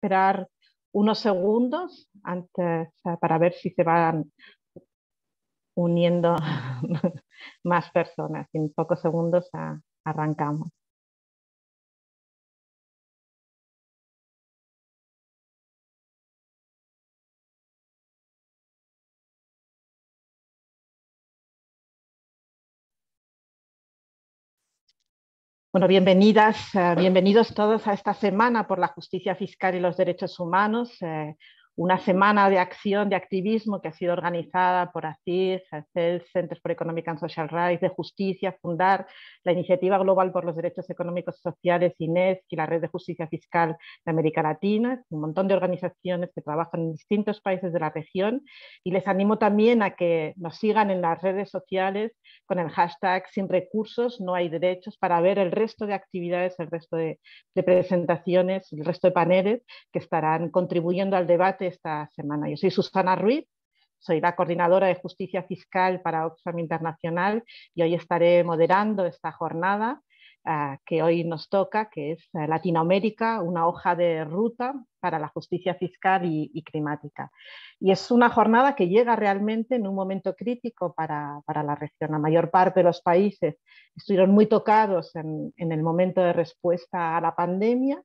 esperar unos segundos antes para ver si se van uniendo más personas. En pocos segundos arrancamos. Bueno, bienvenidas, eh, bienvenidos todos a esta semana por la justicia fiscal y los derechos humanos, eh, una semana de acción, de activismo que ha sido organizada por ACIR, el Centers for Economic and Social Rights, de Justicia, Fundar, la Iniciativa Global por los Derechos Económicos y Sociales, INES, y la Red de Justicia Fiscal de América Latina, un montón de organizaciones que trabajan en distintos países de la región. Y les animo también a que nos sigan en las redes sociales con el hashtag Sin Recursos, No Hay Derechos, para ver el resto de actividades, el resto de presentaciones, el resto de paneles que estarán contribuyendo al debate esta semana. Yo soy Susana Ruiz, soy la coordinadora de Justicia Fiscal para Oxfam Internacional y hoy estaré moderando esta jornada ah, que hoy nos toca, que es Latinoamérica, una hoja de ruta para la justicia fiscal y, climática. Y es una jornada que llega realmente en un momento crítico para, la región. La mayor parte de los países estuvieron muy tocados en el momento de respuesta a la pandemia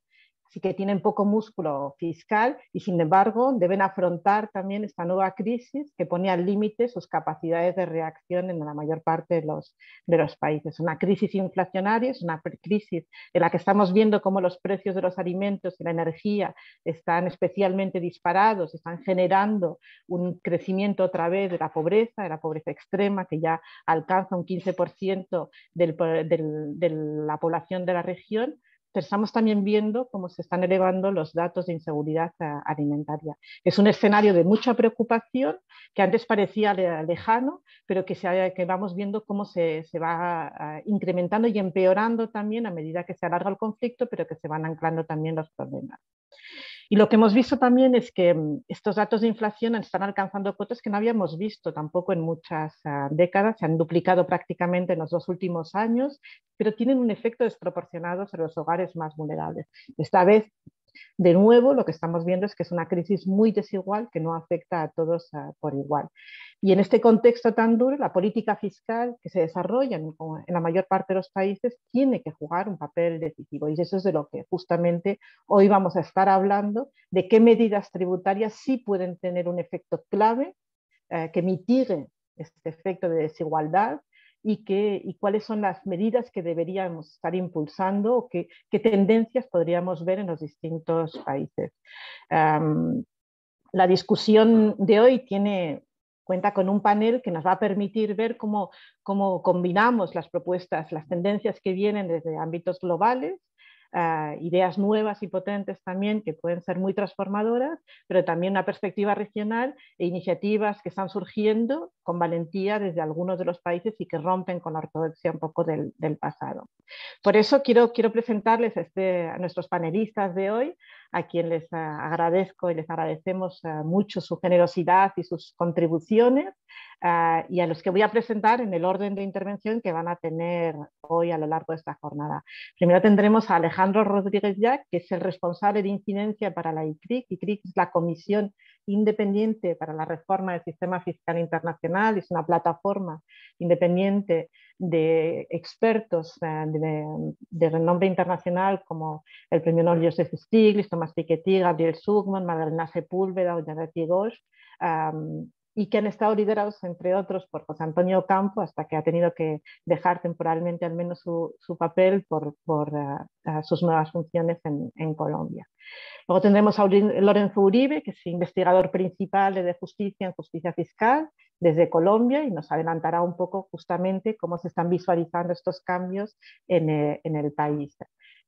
Así que tienen poco músculo fiscal y, sin embargo, deben afrontar también esta nueva crisis que pone al límite sus capacidades de reacción en la mayor parte de los, de los países. Una crisis inflacionaria es una crisis en la que estamos viendo cómo los precios de los alimentos y la energía están especialmente disparados, están generando un crecimiento otra vez de la pobreza, de la pobreza extrema, que ya alcanza un 15% de la población de la región estamos también viendo cómo se están elevando los datos de inseguridad eh, alimentaria. Es un escenario de mucha preocupación que antes parecía lejano, pero que, se, que vamos viendo cómo se, se, va eh, incrementando y empeorando también a medida que se alarga el conflicto, pero que se van anclando también los problemas. Y lo que hemos visto también es que mm, estos datos de inflación están alcanzando cotas que no habíamos visto tampoco en muchas ah, décadas, se han duplicado prácticamente en los dos últimos años, pero tienen un efecto desproporcionado sobre los hogares más vulnerables. Esta vez de nuevo, lo que estamos viendo es que es una crisis muy desigual que no afecta a todos por igual. Y en este contexto tan duro, la política fiscal que se desarrolla en, la mayor parte de los países tiene que jugar un papel decisivo. Y eso es de lo que justamente hoy vamos a estar hablando, de qué medidas tributarias sí pueden tener un efecto clave eh, que mitigue este efecto de desigualdad y, y cuáles son las medidas que deberíamos estar impulsando o qué, tendencias podríamos ver en los distintos países. la discusión de hoy tiene cuenta con un panel que nos va a permitir ver cómo combinamos las propuestas, las tendencias que vienen desde ámbitos globales Ah, ideas nuevas y potentes también que pueden ser muy transformadoras, pero también una perspectiva regional e iniciativas que están surgiendo con valentía desde algunos de los países y que rompen con la ortodoxia un poco del, pasado. Por eso quiero, quiero presentarles a este, nuestros panelistas de hoy a quien les agradezco y les agradecemos ah, mucho su generosidad y sus contribuciones, ah, y a los que voy a presentar en el orden de intervención que van a tener hoy a lo largo de esta jornada. Primero tendremos a Alejandro Rodríguez ya que es el responsable de incidencia para la ICRIC. ICRIC es la Comisión independiente para la reforma del sistema fiscal internacional, es una plataforma independiente de expertos eh, de, renombre internacional como el premio Nobel Joseph Stiglitz, Thomas Piketty, Gabriel Sugman, Madalena Sepúlveda o Janet y que han estado liderados, entre otros, por José Antonio Campo, hasta que ha tenido que dejar temporalmente al menos su, papel por, ah, ah, sus nuevas funciones en, Colombia. Luego tendremos a Lorenzo Uribe, que es investigador principal de Justicia en Justicia Fiscal desde Colombia y nos adelantará un poco justamente cómo se están visualizando estos cambios en, eh, en el país.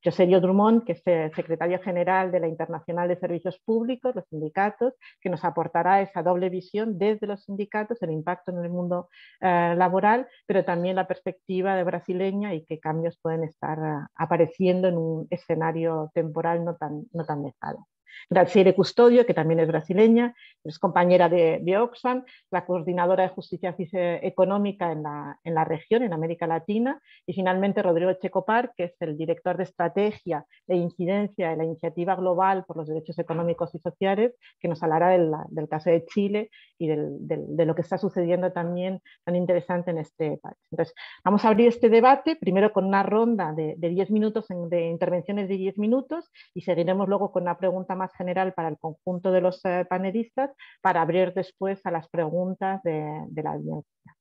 Joselio Drummond, que es eh, secretario general de la Internacional de Servicios Públicos, los sindicatos, que nos aportará esa doble visión desde los sindicatos, el impacto en el mundo eh, laboral, pero también la perspectiva de brasileña y qué cambios pueden estar eh, apareciendo en un escenario temporal no tan, no tan dejado. Graciela Custodio, que también es brasileña, es compañera de, bioxan Oxfam, la coordinadora de justicia e económica en la, en la, región, en América Latina, y finalmente Rodrigo Checopar, que es el director de estrategia e incidencia de la Iniciativa Global por los Derechos Económicos y Sociales, que nos hablará del, caso de Chile y de lo que está sucediendo también tan interesante en este país. Entonces, vamos a abrir este debate, primero con una ronda de, de 10 minutos, de intervenciones de 10 minutos, y seguiremos luego con una pregunta más general para el conjunto de los eh, panelistas para abrir después a las preguntas de, la audiencia.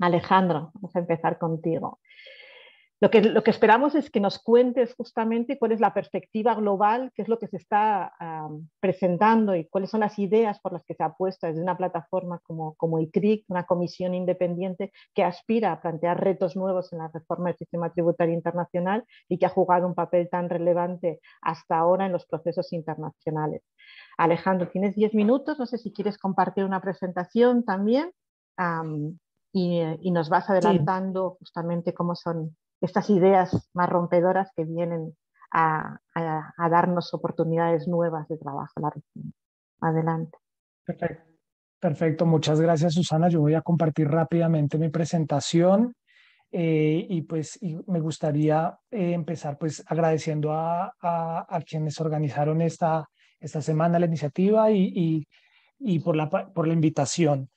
Alejandro, vamos a empezar contigo. Lo que, lo que esperamos es que nos cuentes justamente cuál es la perspectiva global, qué es lo que se está ah, presentando y cuáles son las ideas por las que se ha apuesta desde una plataforma como, como CRIC, una comisión independiente que aspira a plantear retos nuevos en la reforma del sistema tributario internacional y que ha jugado un papel tan relevante hasta ahora en los procesos internacionales. Alejandro, tienes 10 minutos, no sé si quieres compartir una presentación también. y, y, nos vas adelantando justamente cómo son estas ideas más rompedoras que vienen a, darnos oportunidades nuevas de trabajo. Adelante. Perfecto. Perfecto, muchas gracias Susana. Yo voy a compartir rápidamente mi presentación eh, y pues me gustaría eh, empezar pues agradeciendo a, quienes organizaron esta, esta semana la iniciativa y, y, por, la, por la invitación.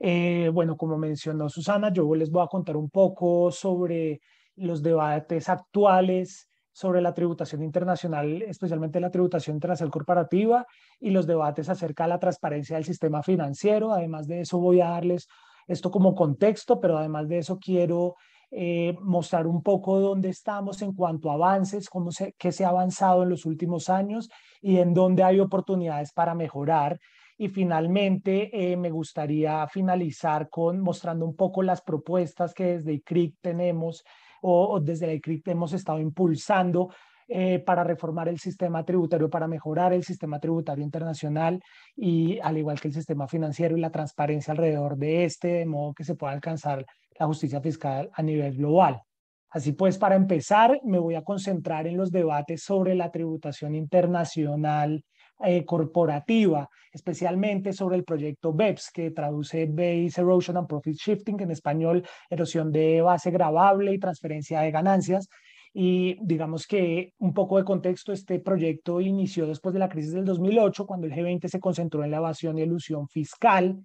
Eh, bueno, como mencionó Susana, yo les voy a contar un poco sobre los debates actuales sobre la tributación internacional, especialmente la tributación internacional corporativa y los debates acerca de la transparencia del sistema financiero. Además de eso voy a darles esto como contexto, pero además de eso quiero eh, mostrar un poco dónde estamos en cuanto a avances, cómo se, qué se ha avanzado en los últimos años y en dónde hay oportunidades para mejorar. Y finalmente, eh, me gustaría finalizar con mostrando un poco las propuestas que desde ICRIC tenemos o, desde la ECRIP hemos estado impulsando eh, para reformar el sistema tributario, para mejorar el sistema tributario internacional y al igual que el sistema financiero y la transparencia alrededor de este, de modo que se pueda alcanzar la justicia fiscal a nivel global. Así pues, para empezar, me voy a concentrar en los debates sobre la tributación internacional eh, corporativa, especialmente sobre el proyecto BEPS, que traduce Base Erosion and Profit Shifting, en español, erosión de base gravable y transferencia de ganancias. Y digamos que un poco de contexto, este proyecto inició después de la crisis del 2008, cuando el G20 se concentró en la evasión y elusión fiscal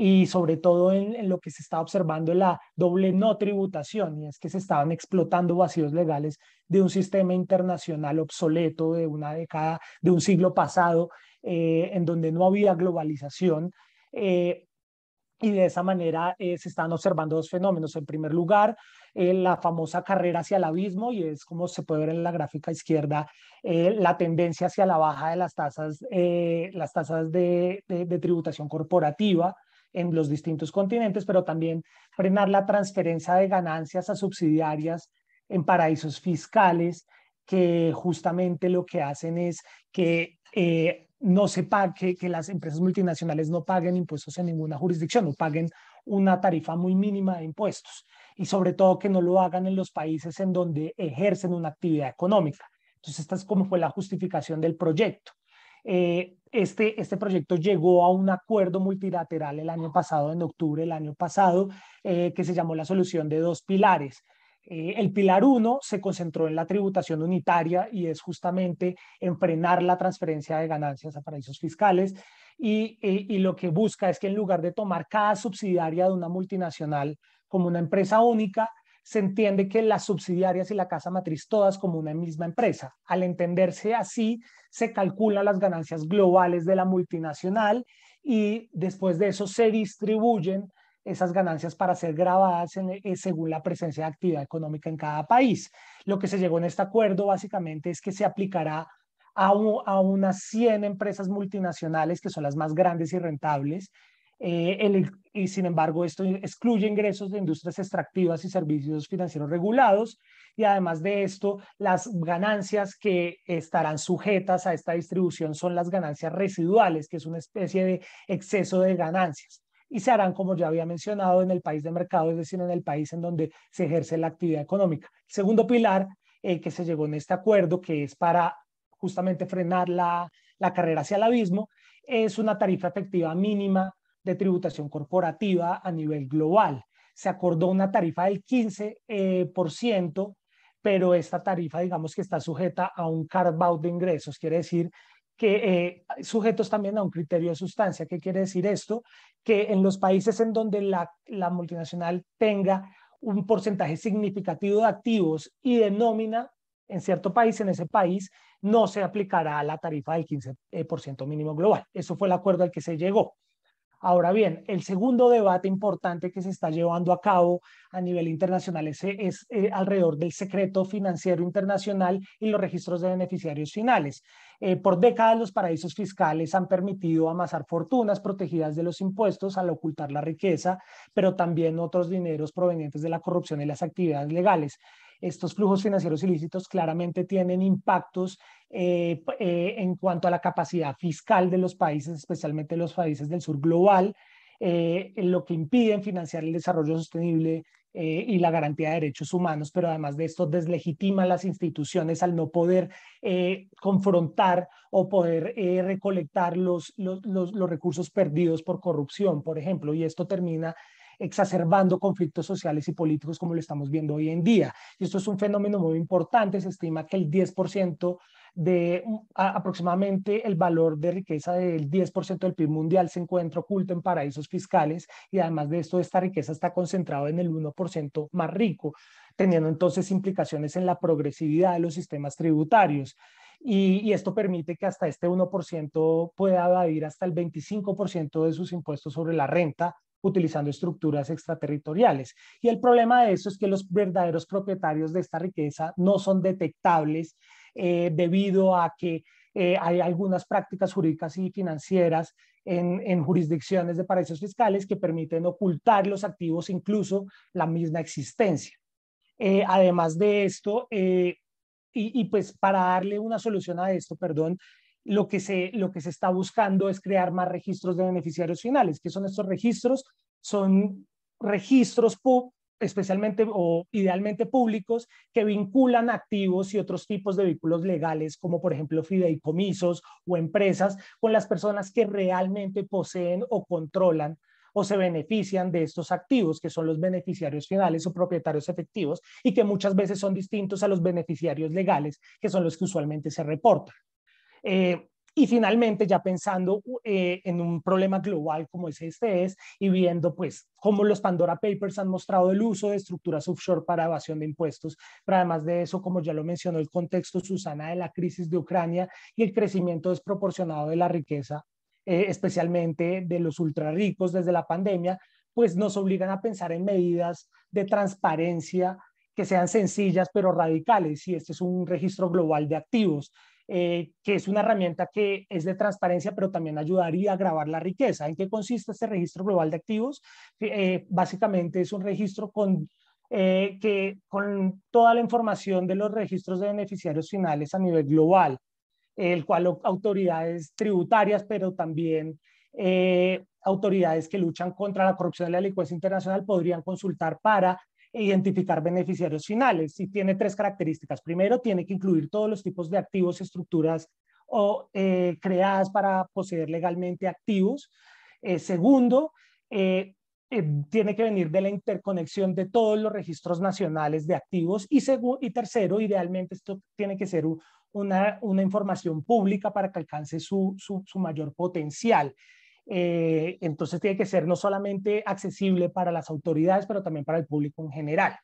y sobre todo en, lo que se está observando la doble no tributación, y es que se estaban explotando vacíos legales de un sistema internacional obsoleto de una década, de un siglo pasado, eh, en donde no había globalización. Eh, y de esa manera eh, se están observando dos fenómenos. En primer lugar, la famosa carrera hacia el abismo, y es como se puede ver en la gráfica izquierda, la tendencia hacia la baja de las tasas, las tasas de, de tributación corporativa en los distintos continentes, pero también frenar la transferencia de ganancias a subsidiarias en paraísos fiscales, que justamente lo que hacen es que eh, no se pague, las empresas multinacionales no paguen impuestos en ninguna jurisdicción o paguen una tarifa muy mínima de impuestos y sobre todo que no lo hagan en los países en donde ejercen una actividad económica. Entonces, esta es como fue la justificación del proyecto. Eh, este, este, proyecto llegó a un acuerdo multilateral el año pasado, en octubre del año pasado, eh, que se llamó la solución de dos pilares. Eh, el pilar uno se concentró en la tributación unitaria y es justamente en la transferencia de ganancias a paraísos fiscales. y lo que busca es que en lugar de tomar cada subsidiaria de una multinacional como una empresa única, se entiende que las subsidiarias y la casa matriz todas como una misma empresa. Al entenderse así, se calculan las ganancias globales de la multinacional y después de eso se distribuyen esas ganancias para ser grabadas eh, según la presencia de actividad económica en cada país. Lo que se llegó en este acuerdo básicamente es que se aplicará a, a unas 100 empresas multinacionales que son las más grandes y rentables eh, y sin embargo, esto excluye ingresos de industrias extractivas y servicios financieros regulados. Y además de esto, las ganancias que estarán sujetas a esta distribución son las ganancias residuales, que es una especie de exceso de ganancias. Y se harán, como ya había mencionado, en el país de mercado, es decir, en el país en donde se ejerce la actividad económica. segundo pilar eh, que se llegó en este acuerdo, que es para justamente frenar la, la carrera hacia el abismo, es una tarifa efectiva mínima de tributación corporativa a nivel global. Se acordó una tarifa del 15%, eh, pero esta tarifa, digamos que está sujeta a un carve-out de ingresos, quiere decir que eh, sujetos también a un criterio de sustancia. ¿Qué quiere decir esto? Que en los países en donde la, la multinacional tenga un porcentaje significativo de activos y de nómina en cierto país, en ese país, no se aplicará la tarifa del 15% eh, mínimo global. Eso fue el acuerdo al que se llegó. Ahora bien, el segundo debate importante que se está llevando a cabo a nivel internacional es, eh, alrededor del secreto financiero internacional y los registros de beneficiarios finales. Eh, por décadas los paraísos fiscales han permitido amasar fortunas protegidas de los impuestos al ocultar la riqueza, pero también otros dineros provenientes de la corrupción y las actividades legales. Estos flujos financieros ilícitos claramente tienen impactos eh, eh, en cuanto a la capacidad fiscal de los países, especialmente los países del sur global, eh, lo que impiden financiar el desarrollo sostenible y la garantía de derechos humanos, pero además de esto deslegitima las instituciones al no poder confrontar o poder recolectar los, los recursos perdidos por corrupción, por ejemplo, y esto termina exacerbando conflictos sociales y políticos como lo estamos viendo hoy en día. Y esto es un fenómeno muy importante, se estima que el 10% de mm, aproximadamente el valor de riqueza del 10% del PIB mundial se encuentra oculto en paraísos fiscales y además de esto esta riqueza está concentrada en el 1% más rico, teniendo entonces implicaciones en la progresividad de los sistemas tributarios. Y, esto permite que hasta este 1% pueda evadir hasta el 25% de sus impuestos sobre la renta utilizando estructuras extraterritoriales. Y el problema de eso es que los verdaderos propietarios de esta riqueza no son detectables eh, debido a que eh, hay algunas prácticas jurídicas y financieras en, en, jurisdicciones de paraísos fiscales que permiten ocultar los activos, incluso la misma existencia. Eh, además de esto, y, pues para darle una solución a esto, perdón, lo que, se, lo que se está buscando es crear más registros de beneficiarios finales. ¿Qué son estos registros? Son registros especialmente o idealmente públicos, que vinculan activos y otros tipos de vehículos legales, como por ejemplo fideicomisos o empresas, con las personas que realmente poseen o controlan o se benefician de estos activos, que son los beneficiarios finales o propietarios efectivos, y que muchas veces son distintos a los beneficiarios legales, que son los que usualmente se reportan. Eh, y finalmente, ya pensando eh, en un problema global como es este es, y viendo pues cómo los Pandora Papers han mostrado el uso de estructuras offshore para evasión de impuestos, pero además de eso, como ya lo mencionó el contexto, Susana, de la crisis de Ucrania y el crecimiento desproporcionado de la riqueza, eh, especialmente de los ultrarricos desde la pandemia, pues nos obligan a pensar en medidas de transparencia que sean sencillas pero radicales, y este es un registro global de activos eh, que es una herramienta que es de transparencia, pero también ayudaría a grabar la riqueza. ¿En qué consiste este registro global de activos? Eh, básicamente es un registro con, eh, que, con toda la información de los registros de beneficiarios finales a nivel global, el cual autoridades tributarias, pero también autoridades que luchan contra la corrupción y la delincuencia internacional podrían consultar para identificar beneficiarios finales. Y tiene tres características. Primero, tiene que incluir todos los tipos de activos estructuras o, eh, creadas para poseer legalmente activos. Eh, segundo, eh, tiene que venir de la interconexión de todos los registros nacionales de activos. Y, y tercero, idealmente esto tiene que ser una, información pública para que alcance su mayor potencial. Eh, entonces tiene que ser no solamente accesible para las autoridades, pero también para el público en general.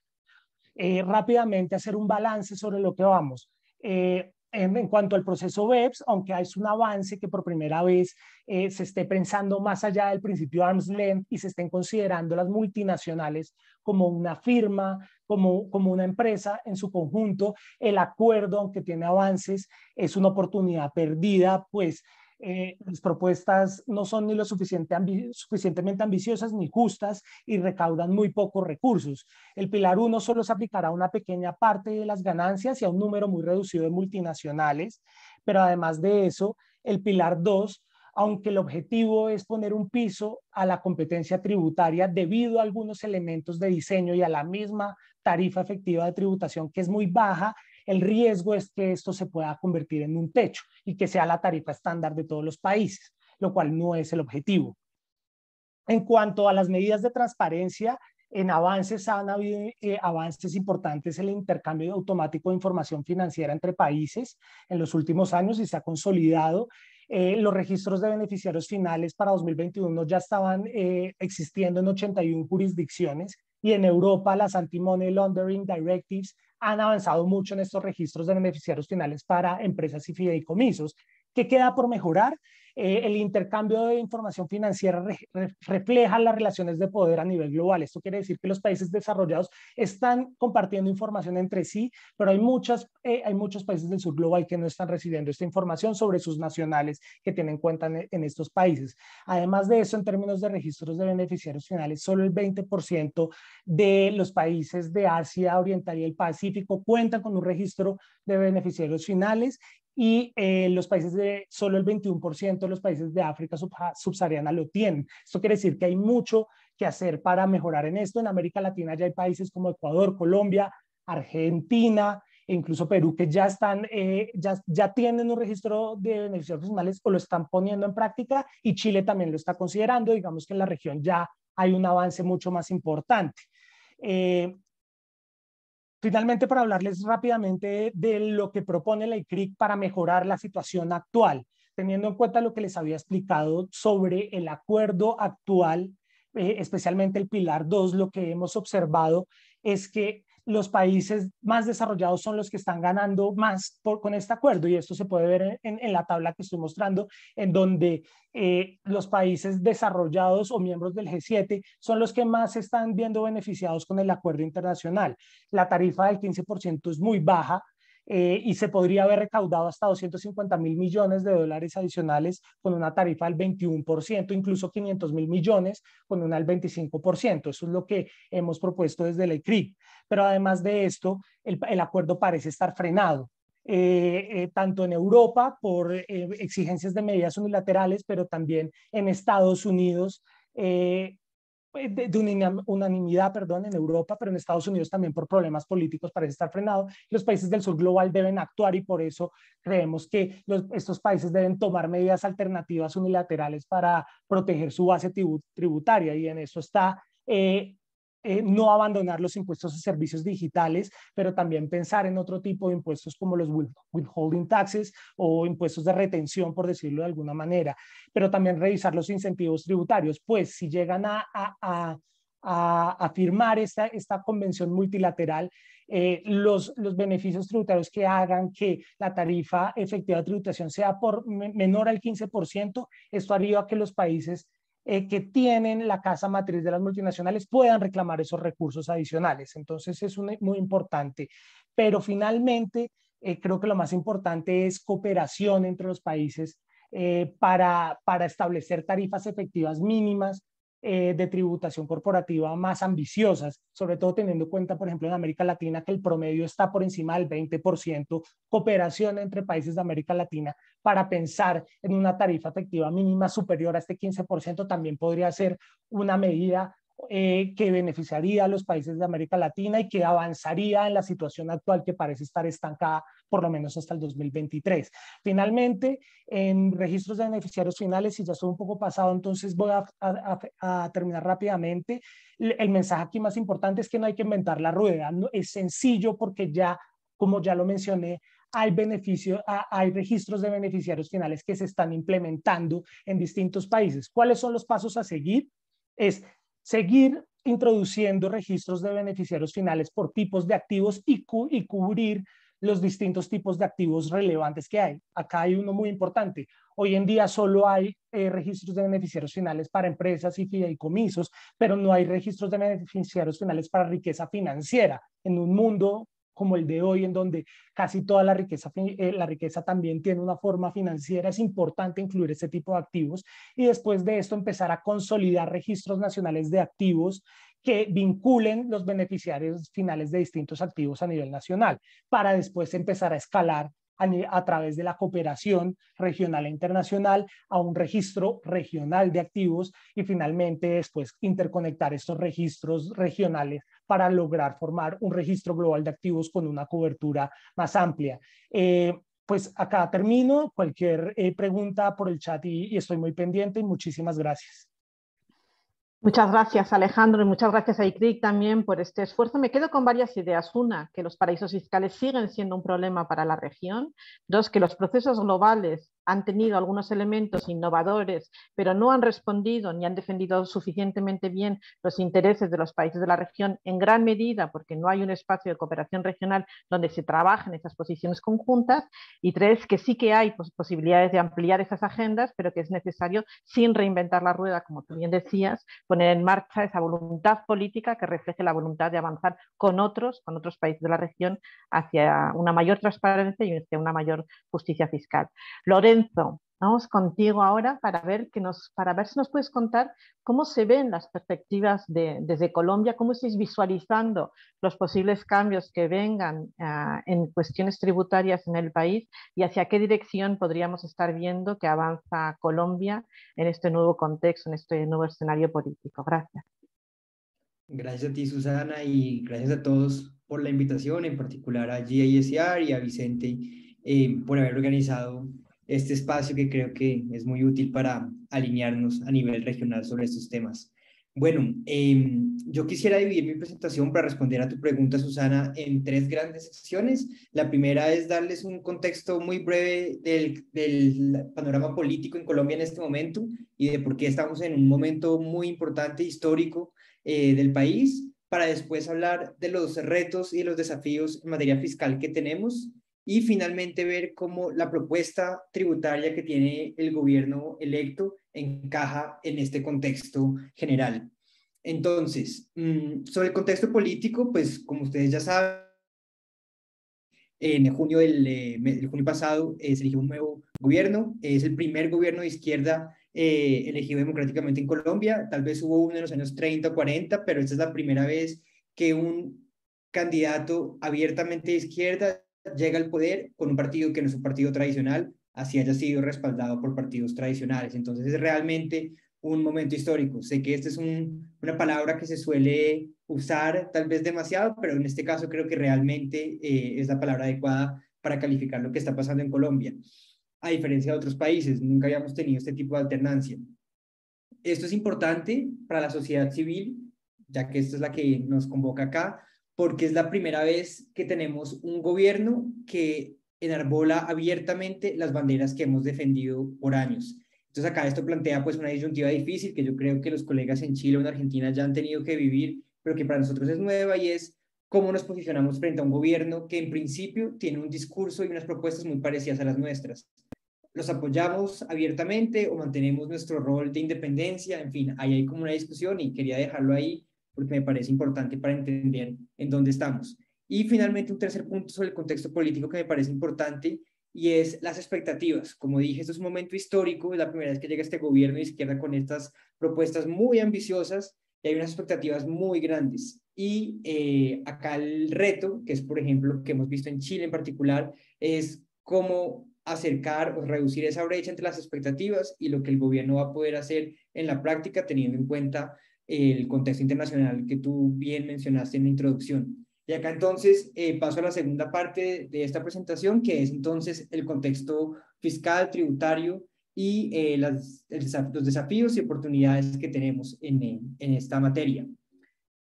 Eh, rápidamente hacer un balance sobre lo que vamos. Eh, en, cuanto al proceso WEBS aunque es un avance que por primera vez se esté pensando más allá del principio arm's length y se estén considerando las multinacionales como una firma, como, como una empresa en su conjunto, el acuerdo, aunque tiene avances, es una oportunidad perdida, pues las eh, propuestas no son ni lo suficientemente ambiciosas ni justas y recaudan muy pocos recursos. El pilar 1 solo se aplicará a una pequeña parte de las ganancias y a un número muy reducido de multinacionales, pero además de eso, el pilar 2 aunque el objetivo es poner un piso a la competencia tributaria debido a algunos elementos de diseño y a la misma tarifa efectiva de tributación que es muy baja, el riesgo es que esto se pueda convertir en un techo y que sea la tarifa estándar de todos los países, lo cual no es el objetivo. En cuanto a las medidas de transparencia, en avances han habido eh, avances importantes en el intercambio automático de información financiera entre países en los últimos años y se ha consolidado. Eh, los registros de beneficiarios finales para 2021 ya estaban eh, existiendo en 81 jurisdicciones y en Europa las Anti-Money Laundering Directives han avanzado mucho en estos registros de beneficiarios finales para empresas y fideicomisos. ¿Qué queda por mejorar? Eh, el intercambio de información financiera refleja las relaciones de poder a nivel global. Esto quiere decir que los países desarrollados están compartiendo información entre sí, pero hay, eh, muchos países del sur global que no están recibiendo esta información sobre sus nacionales que tienen cuenta en estos países. Además de eso, en términos de registros de beneficiarios finales, solo el 20% de los países de Asia Oriental y el Pacífico cuentan con un registro de beneficiarios finales y eh, los países de solo el 21% de los países de África ah, subsahariana lo tienen. Esto quiere decir que hay mucho que hacer para mejorar en esto. En América Latina ya hay países como Ecuador, Colombia, Argentina e incluso Perú que ya están, eh, ya, ya tienen un registro de beneficios personales o lo están poniendo en práctica y Chile también lo está considerando. Digamos que en la región ya hay un avance mucho más importante. Eh, Finalmente, para hablarles rápidamente de lo que propone la ICRIC para mejorar la situación actual, teniendo en cuenta lo que les había explicado sobre el acuerdo actual, eh, especialmente el pilar 2, lo que hemos observado es que los países más desarrollados son los que están ganando más con este acuerdo y esto se puede ver en, la tabla que estoy mostrando, en donde eh, los países desarrollados o miembros del G7 son los que más están viendo beneficiados con el acuerdo internacional. La tarifa del 15% es muy baja eh, y se podría haber recaudado hasta 250 mil millones de dólares adicionales con una tarifa del 21%, incluso 500 mil millones con una del 25%. Eso es lo que hemos propuesto desde la ECRI. Pero además de esto, el, acuerdo parece estar frenado. Eh, eh, tanto en Europa por exigencias de medidas unilaterales, pero también en Estados Unidos pues, de, unanimidad perdón, en Europa, pero en Estados Unidos también por problemas políticos parece estar frenado. Los países del sur global deben actuar y por eso creemos que estos países deben tomar medidas alternativas unilaterales para proteger su base tributaria y en eso está eh, eh, no abandonar los impuestos a servicios digitales, pero también pensar en otro tipo de impuestos como los withholding taxes o impuestos de retención, por decirlo de alguna manera, pero también revisar los incentivos tributarios, pues si llegan a, firmar esta, esta convención multilateral, eh, los, los beneficios tributarios que hagan que la tarifa efectiva de tributación sea por menor al 15%, esto haría que los países eh, que tienen la casa matriz de las multinacionales puedan reclamar esos recursos adicionales. Entonces es muy importante. Pero finalmente, eh, creo que lo más importante es cooperación entre los países eh, para, para establecer tarifas efectivas mínimas eh, de tributación corporativa más ambiciosas, sobre todo teniendo en cuenta, por ejemplo, en América Latina, que el promedio está por encima del 20%, cooperación entre países de América Latina para pensar en una tarifa efectiva mínima superior a este 15% también podría ser una medida eh, que beneficiaría a los países de América Latina y que avanzaría en la situación actual que parece estar estancada por lo menos hasta el 2023. Finalmente, en registros de beneficiarios finales, y ya estoy un poco pasado, entonces voy a, terminar rápidamente. El, mensaje aquí más importante es que no hay que inventar la rueda, es sencillo porque ya, como ya lo mencioné, hay, beneficio, hay registros de beneficiarios finales que se están implementando en distintos países. ¿Cuáles son los pasos a seguir? Es seguir introduciendo registros de beneficiarios finales por tipos de activos y, y cubrir los distintos tipos de activos relevantes que hay. Acá hay uno muy importante. Hoy en día solo hay eh, registros de beneficiarios finales para empresas y fideicomisos, pero no hay registros de beneficiarios finales para riqueza financiera. En un mundo como el de hoy, en donde casi toda la riqueza, eh, la riqueza también tiene una forma financiera, es importante incluir este tipo de activos y después de esto empezar a consolidar registros nacionales de activos que vinculen los beneficiarios finales de distintos activos a nivel nacional, para después empezar a escalar a, través de la cooperación regional e internacional a un registro regional de activos y finalmente después interconectar estos registros regionales para lograr formar un registro global de activos con una cobertura más amplia. Eh, pues acá termino, cualquier eh, pregunta por el chat y, y estoy muy pendiente muchísimas gracias. Muchas gracias Alejandro y muchas gracias a ICRIC también por este esfuerzo. Me quedo con varias ideas. Una, que los paraísos fiscales siguen siendo un problema para la región. Dos, que los procesos globales han tenido algunos elementos innovadores, pero no han respondido ni han defendido suficientemente bien los intereses de los países de la región, en gran medida porque no hay un espacio de cooperación regional donde se trabajen esas posiciones conjuntas, y tres, que sí que hay posibilidades de ampliar esas agendas, pero que es necesario, sin reinventar la rueda, como tú bien decías, poner en marcha esa voluntad política que refleje la voluntad de avanzar con otros, con otros países de la región, hacia una mayor transparencia y hacia una mayor justicia fiscal vamos contigo ahora para ver, que nos, para ver si nos puedes contar cómo se ven las perspectivas desde Colombia, cómo estáis visualizando los posibles cambios que vengan ah, en cuestiones tributarias en el país y hacia qué dirección podríamos estar viendo que avanza Colombia en este nuevo contexto, en este nuevo escenario político. Gracias. Gracias a ti, Susana, y gracias a todos por la invitación, en particular a GISR y a Vicente eh, por haber organizado este espacio que creo que es muy útil para alinearnos a nivel regional sobre estos temas. Bueno, em, yo quisiera dividir mi presentación para responder a tu pregunta, Susana, en tres grandes secciones. La primera es darles un contexto muy breve del, panorama político en Colombia en este momento y de por qué estamos en un momento muy importante histórico eh, del país, para después hablar de los retos y los desafíos en materia fiscal que tenemos y finalmente ver cómo la propuesta tributaria que tiene el gobierno electo encaja en este contexto general. Entonces, mm, sobre el contexto político, pues como ustedes ya saben, en junio del eh, junio pasado eh, se eligió un nuevo gobierno, es el primer gobierno de izquierda eh, elegido democráticamente en Colombia, tal vez hubo uno en los años 30 o 40, pero esta es la primera vez que un candidato abiertamente de izquierda llega al poder con un partido que no es un partido tradicional, así haya sido respaldado por partidos tradicionales. Entonces es realmente un momento histórico. Sé que esta es una palabra que se suele usar tal vez demasiado, pero en este caso creo que realmente eh, es la palabra adecuada para calificar lo que está pasando en Colombia. A diferencia de otros países, nunca habíamos tenido este tipo de alternancia. Esto es importante para la sociedad civil, ya que esta es la que nos convoca acá, porque es la primera vez que tenemos un gobierno que enarbola abiertamente las banderas que hemos defendido por años. Entonces acá esto plantea pues una disyuntiva difícil que yo creo que los colegas en Chile o en Argentina ya han tenido que vivir, pero que para nosotros es nueva y es cómo nos posicionamos frente a un gobierno que en principio tiene un discurso y unas propuestas muy parecidas a las nuestras. ¿Los apoyamos abiertamente o mantenemos nuestro rol de independencia? En fin, ahí hay como una discusión y quería dejarlo ahí porque me parece importante para entender en dónde estamos. Y finalmente, un tercer punto sobre el contexto político que me parece importante y es las expectativas. Como dije, esto es un momento histórico, es la primera vez que llega este gobierno de izquierda con estas propuestas muy ambiciosas y hay unas expectativas muy grandes. Y eh, acá el reto, que es por ejemplo que hemos visto en Chile en particular, es cómo acercar o reducir esa brecha entre las expectativas y lo que el gobierno va a poder hacer en la práctica, teniendo en cuenta el contexto internacional que tú bien mencionaste en la introducción. Y acá entonces eh, paso a la segunda parte de esta presentación, que es entonces el contexto fiscal, tributario y eh, los desafíos y oportunidades que tenemos en, en esta materia.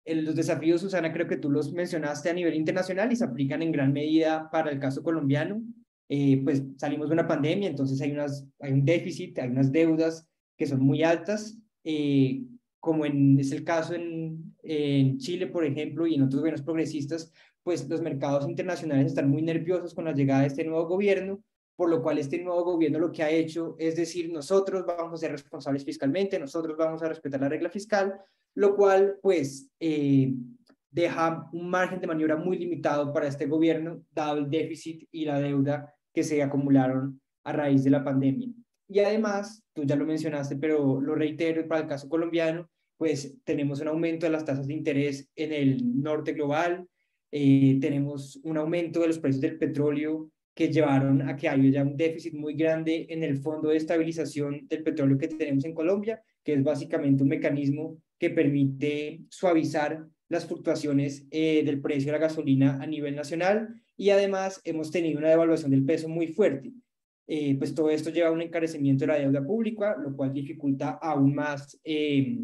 los desafíos, Susana, creo que tú los mencionaste a nivel internacional y se aplican en gran medida para el caso colombiano. Eh, pues salimos de una pandemia, entonces hay, unas, hay un déficit, hay unas deudas que son muy altas, como en, es el caso en, en Chile, por ejemplo, y en otros gobiernos progresistas, pues los mercados internacionales están muy nerviosos con la llegada de este nuevo gobierno, por lo cual este nuevo gobierno lo que ha hecho es decir, nosotros vamos a ser responsables fiscalmente, nosotros vamos a respetar la regla fiscal, lo cual pues eh, deja un margen de maniobra muy limitado para este gobierno, dado el déficit y la deuda que se acumularon a raíz de la pandemia. Y además, tú ya lo mencionaste, pero lo reitero para el caso colombiano, pues tenemos un aumento de las tasas de interés en el norte global, eh, tenemos un aumento de los precios del petróleo que llevaron a que haya un déficit muy grande en el fondo de estabilización del petróleo que tenemos en Colombia, que es básicamente un mecanismo que permite suavizar las fluctuaciones eh, del precio de la gasolina a nivel nacional y además hemos tenido una devaluación del peso muy fuerte. Eh, pues todo esto lleva a un encarecimiento de la deuda pública, lo cual dificulta aún más eh,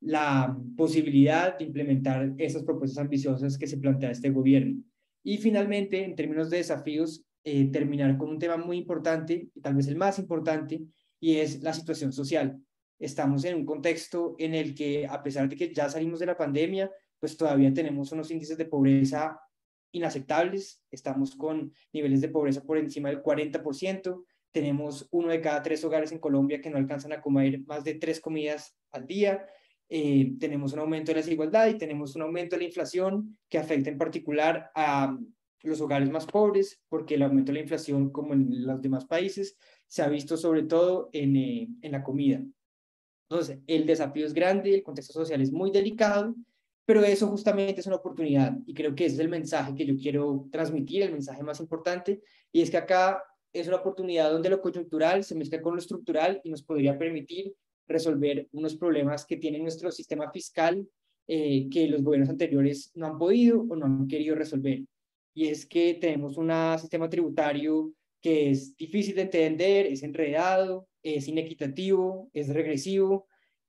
la posibilidad de implementar esas propuestas ambiciosas que se plantea este gobierno. Y finalmente, en términos de desafíos, eh, terminar con un tema muy importante, y tal vez el más importante, y es la situación social. Estamos en un contexto en el que, a pesar de que ya salimos de la pandemia, pues todavía tenemos unos índices de pobreza inaceptables. Estamos con niveles de pobreza por encima del 40%. Tenemos uno de cada tres hogares en Colombia que no alcanzan a comer más de tres comidas al día. Eh, tenemos un aumento de la desigualdad y tenemos un aumento de la inflación que afecta en particular a mm, los hogares más pobres, porque el aumento de la inflación, como en los demás países, se ha visto sobre todo en, eh, en la comida. Entonces, el desafío es grande, el contexto social es muy delicado pero eso justamente es una oportunidad y creo que es el mensaje que yo quiero transmitir, el mensaje más importante, y es que acá es una oportunidad donde lo coyuntural se mezcla con lo estructural y nos podría permitir resolver unos problemas que tiene nuestro sistema fiscal eh, que los gobiernos anteriores no han podido o no han querido resolver. Y es que tenemos un sistema tributario que es difícil de entender, es enredado, es inequitativo, es regresivo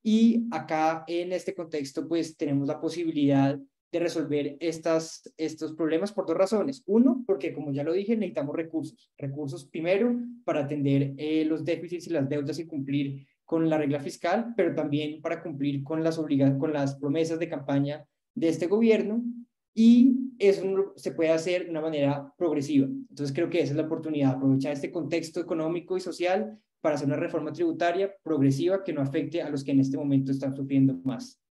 y acá en este contexto, pues tenemos la posibilidad de resolver estas, estos problemas por dos razones. Uno, porque como ya lo dije, necesitamos recursos. Recursos primero para atender eh, los déficits y las deudas y cumplir con la regla fiscal, pero también para cumplir con las, con las promesas de campaña de este gobierno. Y eso se puede hacer de una manera progresiva. Entonces creo que esa es la oportunidad, aprovechar este contexto económico y social para hacer una reforma tributaria progresiva que no afecte a los que en este momento están sufriendo más.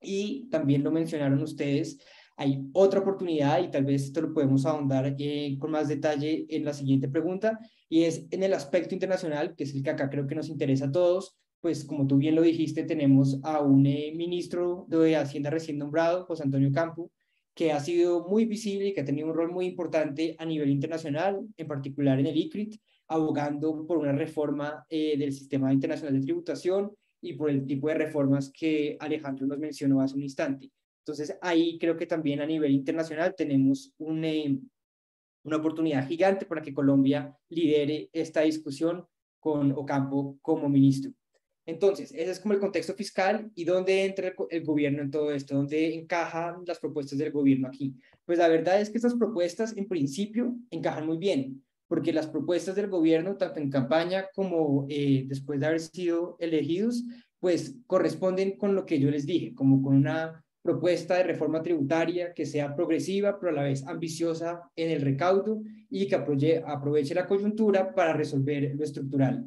Y también lo mencionaron ustedes, hay otra oportunidad y tal vez esto lo podemos ahondar eh, con más detalle en la siguiente pregunta y es en el aspecto internacional, que es el que acá creo que nos interesa a todos, pues como tú bien lo dijiste, tenemos a un eh, ministro de Hacienda recién nombrado, José Antonio Campo, que ha sido muy visible y que ha tenido un rol muy importante a nivel internacional, en particular en el ICRIT, abogando por una reforma eh, del sistema internacional de tributación y por el tipo de reformas que Alejandro nos mencionó hace un instante. Entonces, ahí creo que también a nivel internacional tenemos eh, una oportunidad gigante para que Colombia lidere esta discusión con Ocampo como ministro. Entonces, ese es como el contexto fiscal y dónde entra el, el, gobierno en todo esto, dónde encajan las propuestas del gobierno aquí. Pues la verdad es que estas propuestas en principio encajan muy bien porque las propuestas del gobierno, tanto en campaña como eh, después de haber sido elegidos, pues corresponden con lo que yo les dije, como con una propuesta de reforma tributaria que sea progresiva, pero a la vez ambiciosa en el recaudo y que aproveche la coyuntura para resolver lo estructural.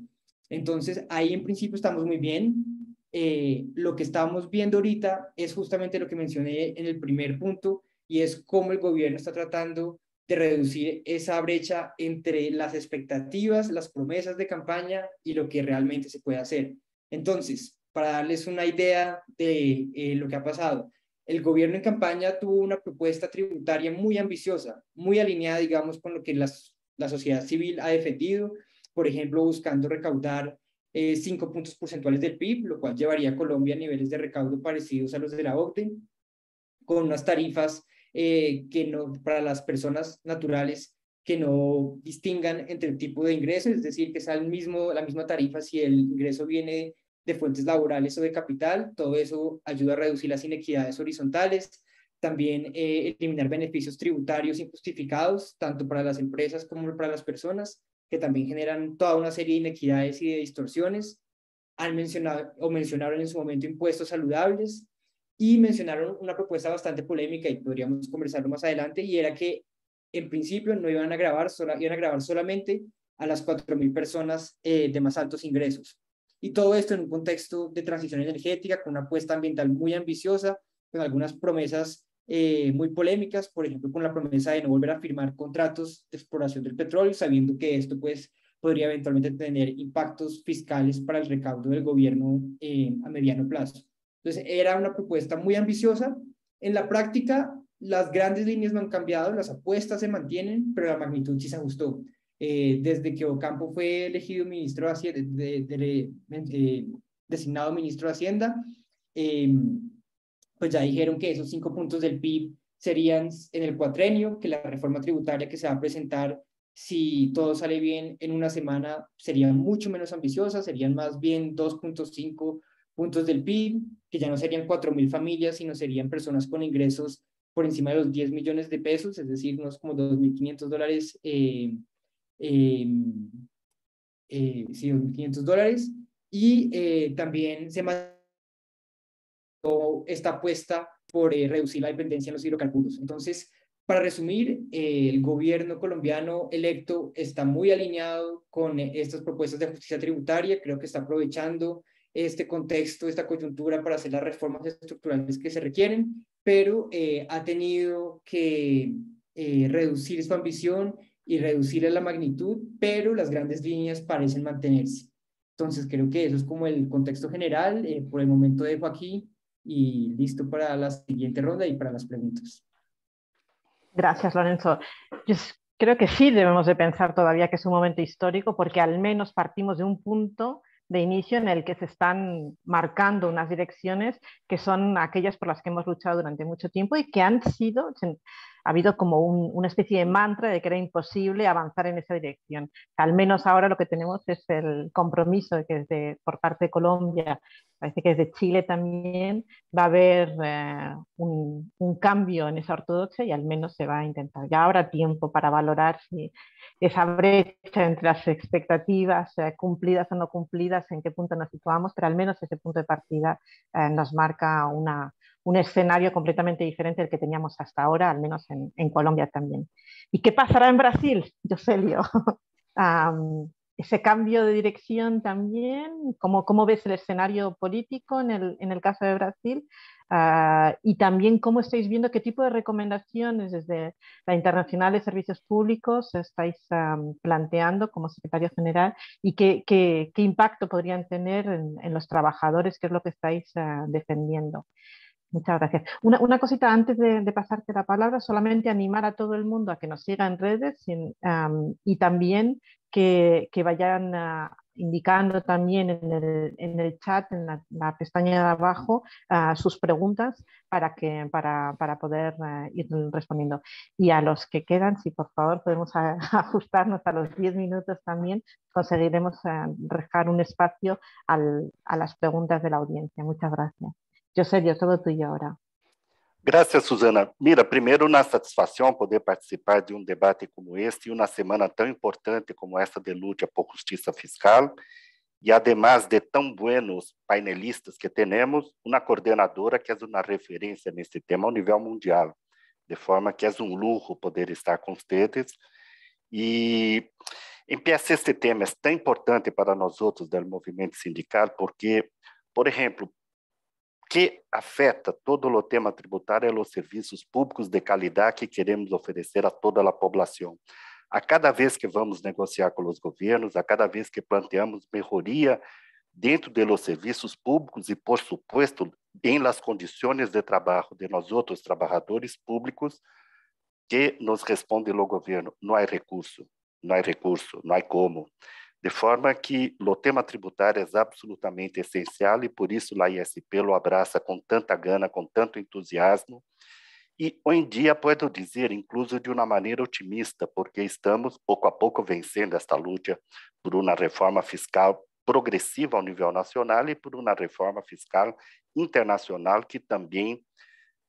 Entonces, ahí en principio estamos muy bien. Eh, lo que estamos viendo ahorita es justamente lo que mencioné en el primer punto y es cómo el gobierno está tratando de reducir esa brecha entre las expectativas, las promesas de campaña y lo que realmente se puede hacer. Entonces, para darles una idea de eh, lo que ha pasado, el gobierno en campaña tuvo una propuesta tributaria muy ambiciosa, muy alineada, digamos, con lo que la sociedad civil ha defendido, por ejemplo, buscando recaudar eh, cinco puntos porcentuales del PIB, lo cual llevaría a Colombia a niveles de recaudo parecidos a los de la OCDE, con unas tarifas eh, que no, para las personas naturales que no distingan entre el tipo de ingreso, es decir, que sea el mismo, la misma tarifa si el ingreso viene de fuentes laborales o de capital. Todo eso ayuda a reducir las inequidades horizontales, también eh, eliminar beneficios tributarios injustificados, tanto para las empresas como para las personas, que también generan toda una serie de inequidades y de distorsiones. Han mencionado o mencionaron en su momento impuestos saludables, y mencionaron una propuesta bastante polémica y podríamos conversarlo más adelante, y era que en principio no iban a grabar, iban a grabar solamente a las 4.000 personas eh, de más altos ingresos. Y todo esto en un contexto de transición energética, con una apuesta ambiental muy ambiciosa, con algunas promesas eh, muy polémicas, por ejemplo, con la promesa de no volver a firmar contratos de exploración del petróleo, sabiendo que esto pues podría eventualmente tener impactos fiscales para el recaudo del gobierno eh, a mediano plazo. Entonces, era una propuesta muy ambiciosa. En la práctica, las grandes líneas no han cambiado, las apuestas se mantienen, pero la magnitud sí se ajustó. Eh, desde que Ocampo fue elegido ministro de, Hacienda, eh, designado ministro de Hacienda, em, pues ya dijeron que esos cinco puntos del PIB serían en el cuatrenio, que la reforma tributaria que se va a presentar, si todo sale bien en una semana, sería mucho menos ambiciosa, serían más bien 2.5 puntos del PIB, que ya no serían 4.000 familias, sino serían personas con ingresos por encima de los 10 millones de pesos, es decir, es como 2.500 dólares, eh, em, eh sí, dólares, y eh, también se mantuvo esta apuesta por eh, reducir la dependencia en los hidrocarburos. Entonces, para resumir, el gobierno colombiano electo está muy alineado con estas propuestas de justicia tributaria, creo que está aprovechando este contexto, esta coyuntura para hacer las reformas estructurales que se requieren, pero eh, ha tenido que eh, reducir su ambición y reducir la magnitud, pero las grandes líneas parecen mantenerse. Entonces creo que eso es como el contexto general. Eh, por el momento dejo aquí y listo para la siguiente ronda y para las preguntas. Gracias, Lorenzo. Yo creo que sí debemos de pensar todavía que es un momento histórico porque al menos partimos de un punto de inicio en el que se están marcando unas direcciones que son aquellas por las que hemos luchado durante mucho tiempo y que han sido, ha habido como una especie de mantra de que era imposible avanzar en esa dirección. Al menos ahora lo que tenemos es el compromiso de que desde, por parte de Colombia, parece que desde Chile también, va a haber eh, un, cambio en esa ortodoxia y al menos se va a intentar. Ya habrá tiempo para valorar si esa brecha entre las expectativas eh, cumplidas o no cumplidas, en qué punto nos situamos, pero al menos ese punto de partida eh, nos marca una un escenario completamente diferente al que teníamos hasta ahora, al menos en, Colombia también. ¿Y qué pasará en Brasil, Joselio? ese cambio de dirección también, ¿cómo, ves el escenario político en el, caso de Brasil? Ah, y también cómo estáis viendo qué tipo de recomendaciones desde la Internacional de Servicios Públicos estáis planteando como secretario general y qué, impacto podrían tener en, los trabajadores, qué es lo que estáis ah, defendiendo. Muchas gracias. Una, cosita antes de, pasarte la palabra, solamente animar a todo el mundo a que nos siga en redes y también que, vayan ah, indicando también en el, chat, en la, pestaña de abajo, ah, sus preguntas para, que, para, poder ah, ir respondiendo. Y a los que quedan, si por favor podemos ajustarnos a los 10 minutos también, conseguiremos dejar un espacio a las preguntas de la audiencia. Muchas gracias. que sería todo tuyo ahora. Gracias, Susana. Mira, primeiro, na satisfação poder participar de um debate como este, uma semana tão importante como esta de luta por justiça fiscal, e, además de tão buenos painelistas que temos, uma coordenadora que é uma referência nesse tema ao nível mundial, de forma que é um luxo poder estar com vocês. E, em este tema é tão importante para nós outros do movimento sindical, porque, por exemplo, que afeta todo o tema tributário é os serviços públicos de qualidade que queremos oferecer a toda a população. A cada vez que vamos negociar com os governos, a cada vez que planteamos melhoria dentro de los serviços públicos e, por supuesto, em las condições de trabalho de nós outros trabalhadores públicos, que nos responde o governo, não há recurso, não há recurso, não há como. De forma que o tema tributário é absolutamente essencial e por isso a ISP lo abraça com tanta gana, com tanto entusiasmo. E hoje em dia, posso dizer, incluso de uma maneira otimista, porque estamos pouco a pouco vencendo esta luta por uma reforma fiscal progressiva ao nível nacional e por uma reforma fiscal internacional que também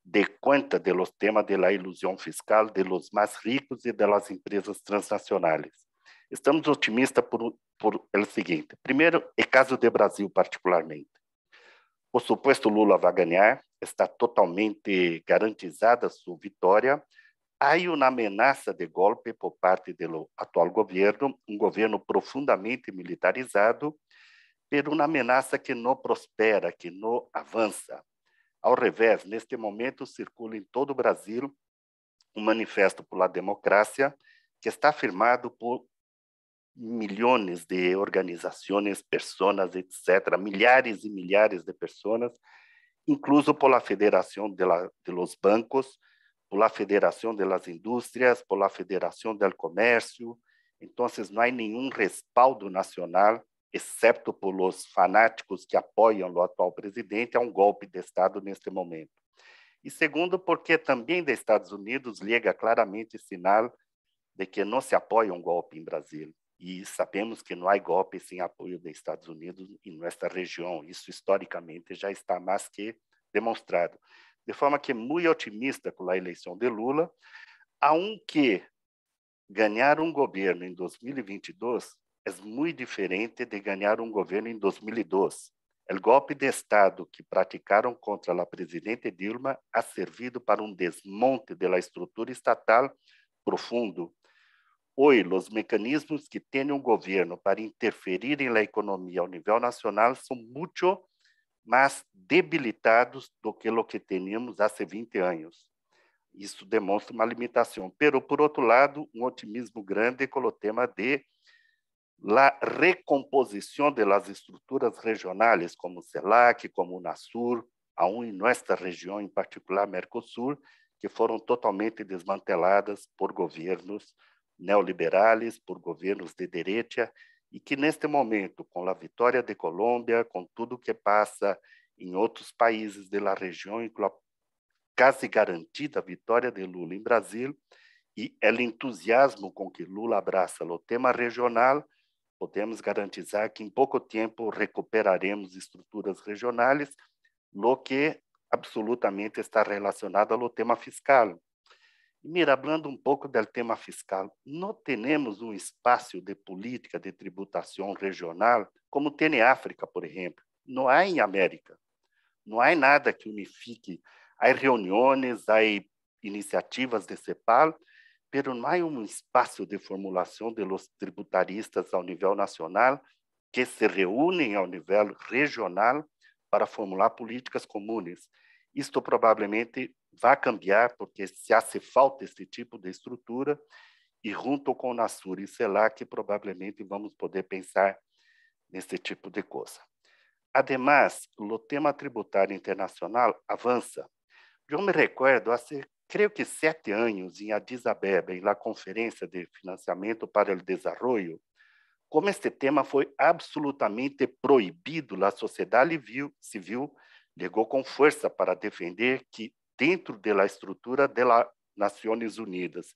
dê conta de los temas da ilusão fiscal de los mais ricos e das empresas transnacionais. Estamos otimistas por, por o seguinte. Primeiro, é caso de Brasil particularmente. O suposto Lula vai ganhar, está totalmente garantizada sua vitória. Há uma ameaça de golpe por parte do atual governo, um governo profundamente militarizado, mas uma ameaça que não prospera, que não avança. Ao revés, neste momento circula em todo o Brasil um manifesto pela democracia que está firmado por milhões de organizações, pessoas, etc., milhares e milhares de pessoas, incluso pela Federação de, la, de los Bancos, pela Federação de las indústrias, pela Federação del Comércio. Então, não há nenhum respaldo nacional, exceto por fanáticos que apoiam o atual presidente, a é um golpe de Estado neste momento. E segundo, porque também dos Estados Unidos liga claramente sinal de que não se apoia um golpe em Brasil. E sabemos que não há golpe sem apoio dos Estados Unidos em nossa região. Isso historicamente já está mais que demonstrado. De forma que é muito otimista com a eleição de Lula, que ganhar um governo em 2022 é muito diferente de ganhar um governo em 2002. O golpe de Estado que praticaram contra a presidente Dilma ha servido para um desmonte da estrutura estatal profundo Oi, os mecanismos que tem o governo para interferir na economia ao nível nacional são muito mais debilitados do que o que tínhamos há 20 anos. Isso demonstra uma limitação. Pero, por outro lado, um otimismo grande com o tema de la recomposição das estruturas regionais, como CELAC, como Unasur, a um em nossa região, em particular Mercosul, que foram totalmente desmanteladas por governos neoliberais por governos de direita e que neste momento, com a vitória de Colômbia, com tudo que passa em outros países da região, e com a quase garantida vitória de Lula em Brasil, e o entusiasmo com que Lula abraça o tema regional, podemos garantizar que em pouco tempo recuperaremos estruturas regionais, no que absolutamente está relacionado ao tema fiscal. Mira, hablando um pouco do tema fiscal, não temos um espaço de política de tributação regional como tem em África, por exemplo. Não há em América. Não há nada que unifique. Há reuniões, há iniciativas de CEPAL, pero não há um espaço de formulação de los tributaristas ao nível nacional que se reúnem ao nível regional para formular políticas comuns. Isto provavelmente vai cambiar, porque se hace falta esse tipo de estrutura, e junto com o Nasur e CELAC, provavelmente vamos poder pensar nesse tipo de coisa. Ademais, o tema tributário internacional avança. Eu me recordo, há creio que sete anos, em Addis Abeba, na Conferência de Financiamento para o Desenvolvimento, como este tema foi absolutamente proibido, a sociedade civil chegou com força para defender que dentro da estrutura das Nações Unidas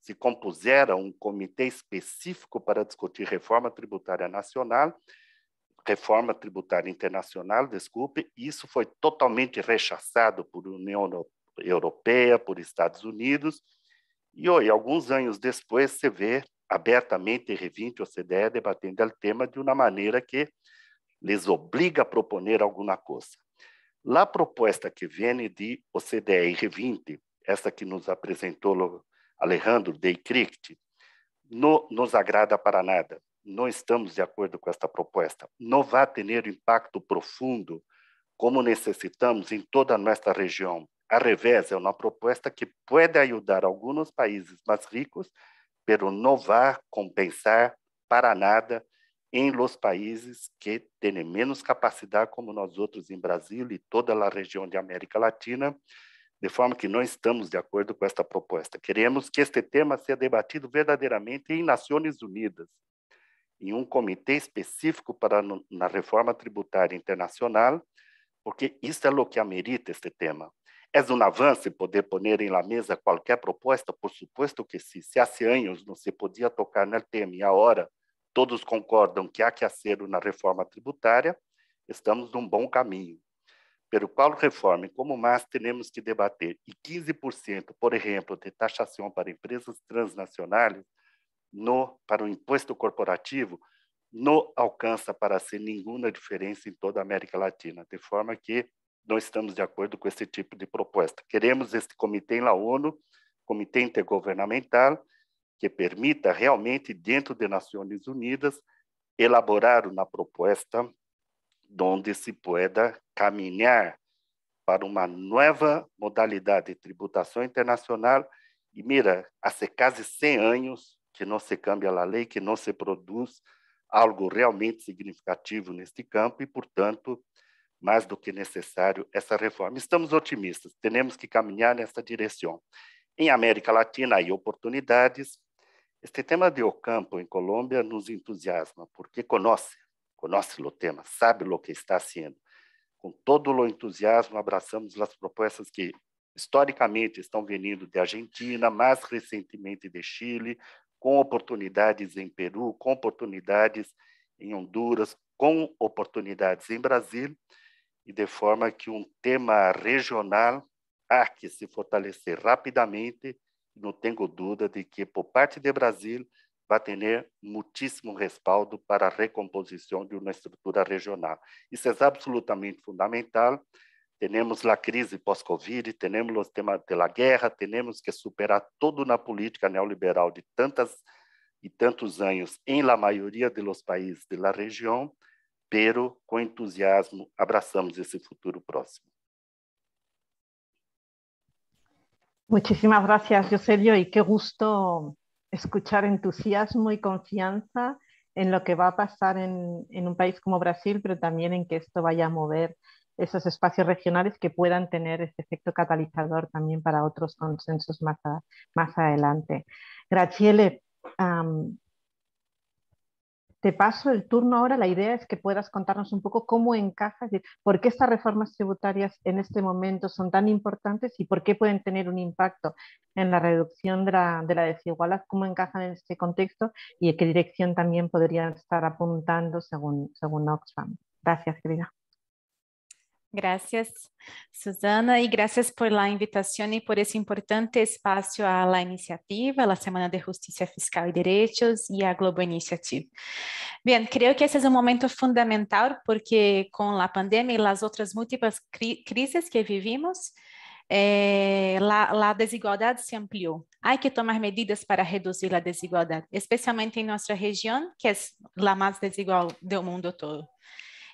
se compuseram um comitê específico para discutir reforma tributária nacional, reforma tributária internacional, desculpe, isso foi totalmente rechaçado por União Europeia, por Estados Unidos, e hoje, alguns anos depois, se vê abertamente revinte a OCDE debatendo o tema de uma maneira que lhes obriga a proponer alguma coisa. A proposta que vem de OCDE 20, essa que nos apresentou Alejandro Deicrict, não nos agrada para nada. Não estamos de acordo com esta proposta. Não vai ter impacto profundo como necessitamos em toda a nossa região. A revés, é uma proposta que pode ajudar alguns países mais ricos, mas não vai compensar para nada em los países que têm menos capacidade, como nós outros em Brasil e toda a região de América Latina, de forma que não estamos de acordo com esta proposta. Queremos que este tema seja debatido verdadeiramente em Nações Unidas, em um comitê específico para na reforma tributária internacional, porque isso é o que amerita este tema. É um avanço poder pôr em la mesa qualquer proposta, por supuesto que sim. Se há anos não se podia tocar no tema e agora todos concordam que há que acerto na reforma tributária, estamos num bom caminho. Pelo qual reforma, como mais temos que debater, e 15%, por exemplo, de taxação para empresas transnacionais no, para o imposto corporativo, não alcança para ser nenhuma diferença em toda a América Latina, de forma que não estamos de acordo com esse tipo de proposta. Queremos este comitê na ONU, comitê intergovernamental, que permita realmente, dentro das Nações Unidas, elaborar uma proposta onde se pueda caminhar para uma nova modalidade de tributação internacional. E mira, há quase 100 anos que não se cambia a lei, que não se produz algo realmente significativo neste campo e, portanto, mais do que necessário essa reforma. Estamos otimistas, temos que caminhar nessa direção. Em América Latina, há oportunidades, este tema de Ocampo em Colômbia nos entusiasma, porque conhece, conhece o tema, sabe o que está sendo. Com todo o entusiasmo, abraçamos as propostas que historicamente estão vindo de Argentina, mais recentemente de Chile, com oportunidades em Peru, com oportunidades em Honduras, com oportunidades em Brasil, e de forma que um tema regional há que se fortalecer rapidamente não tenho dúvida de que, por parte do Brasil, vai ter muitíssimo respaldo para a recomposição de uma estrutura regional. Isso é absolutamente fundamental. Temos a crise pós-Covid, temos o tema da guerra, temos que superar tudo na política neoliberal de tantas e tantos anos em la maioria de los países da região, pero com entusiasmo abraçamos esse futuro próximo. Muchísimas gracias, Joselio, y qué gusto escuchar entusiasmo y confianza en lo que va a pasar en, un país como Brasil, pero también en que esto vaya a mover esos espacios regionales que puedan tener este efecto catalizador también para otros consensos más, adelante. Graciele, te paso el turno ahora. La idea es que puedas contarnos un poco cómo encaja, es por qué estas reformas tributarias en este momento son tan importantes y por qué pueden tener un impacto en la reducción de la, desigualdad, cómo encajan en este contexto y en qué dirección también podrían estar apuntando según, según Oxfam. Gracias, querida. Gracias, Susana, y gracias por la invitación y por ese importante espacio a la iniciativa, a la Semana de Justicia Fiscal y Derechos y a Globo Initiative. Bien, creo que ese es un momento fundamental porque con la pandemia y las otras múltiples cri crisis que vivimos, eh, la, la, desigualdad se ampliou. Há que tomar medidas para reduzir a desigualdade, especialmente em nossa região, que é a mais desigual do mundo todo.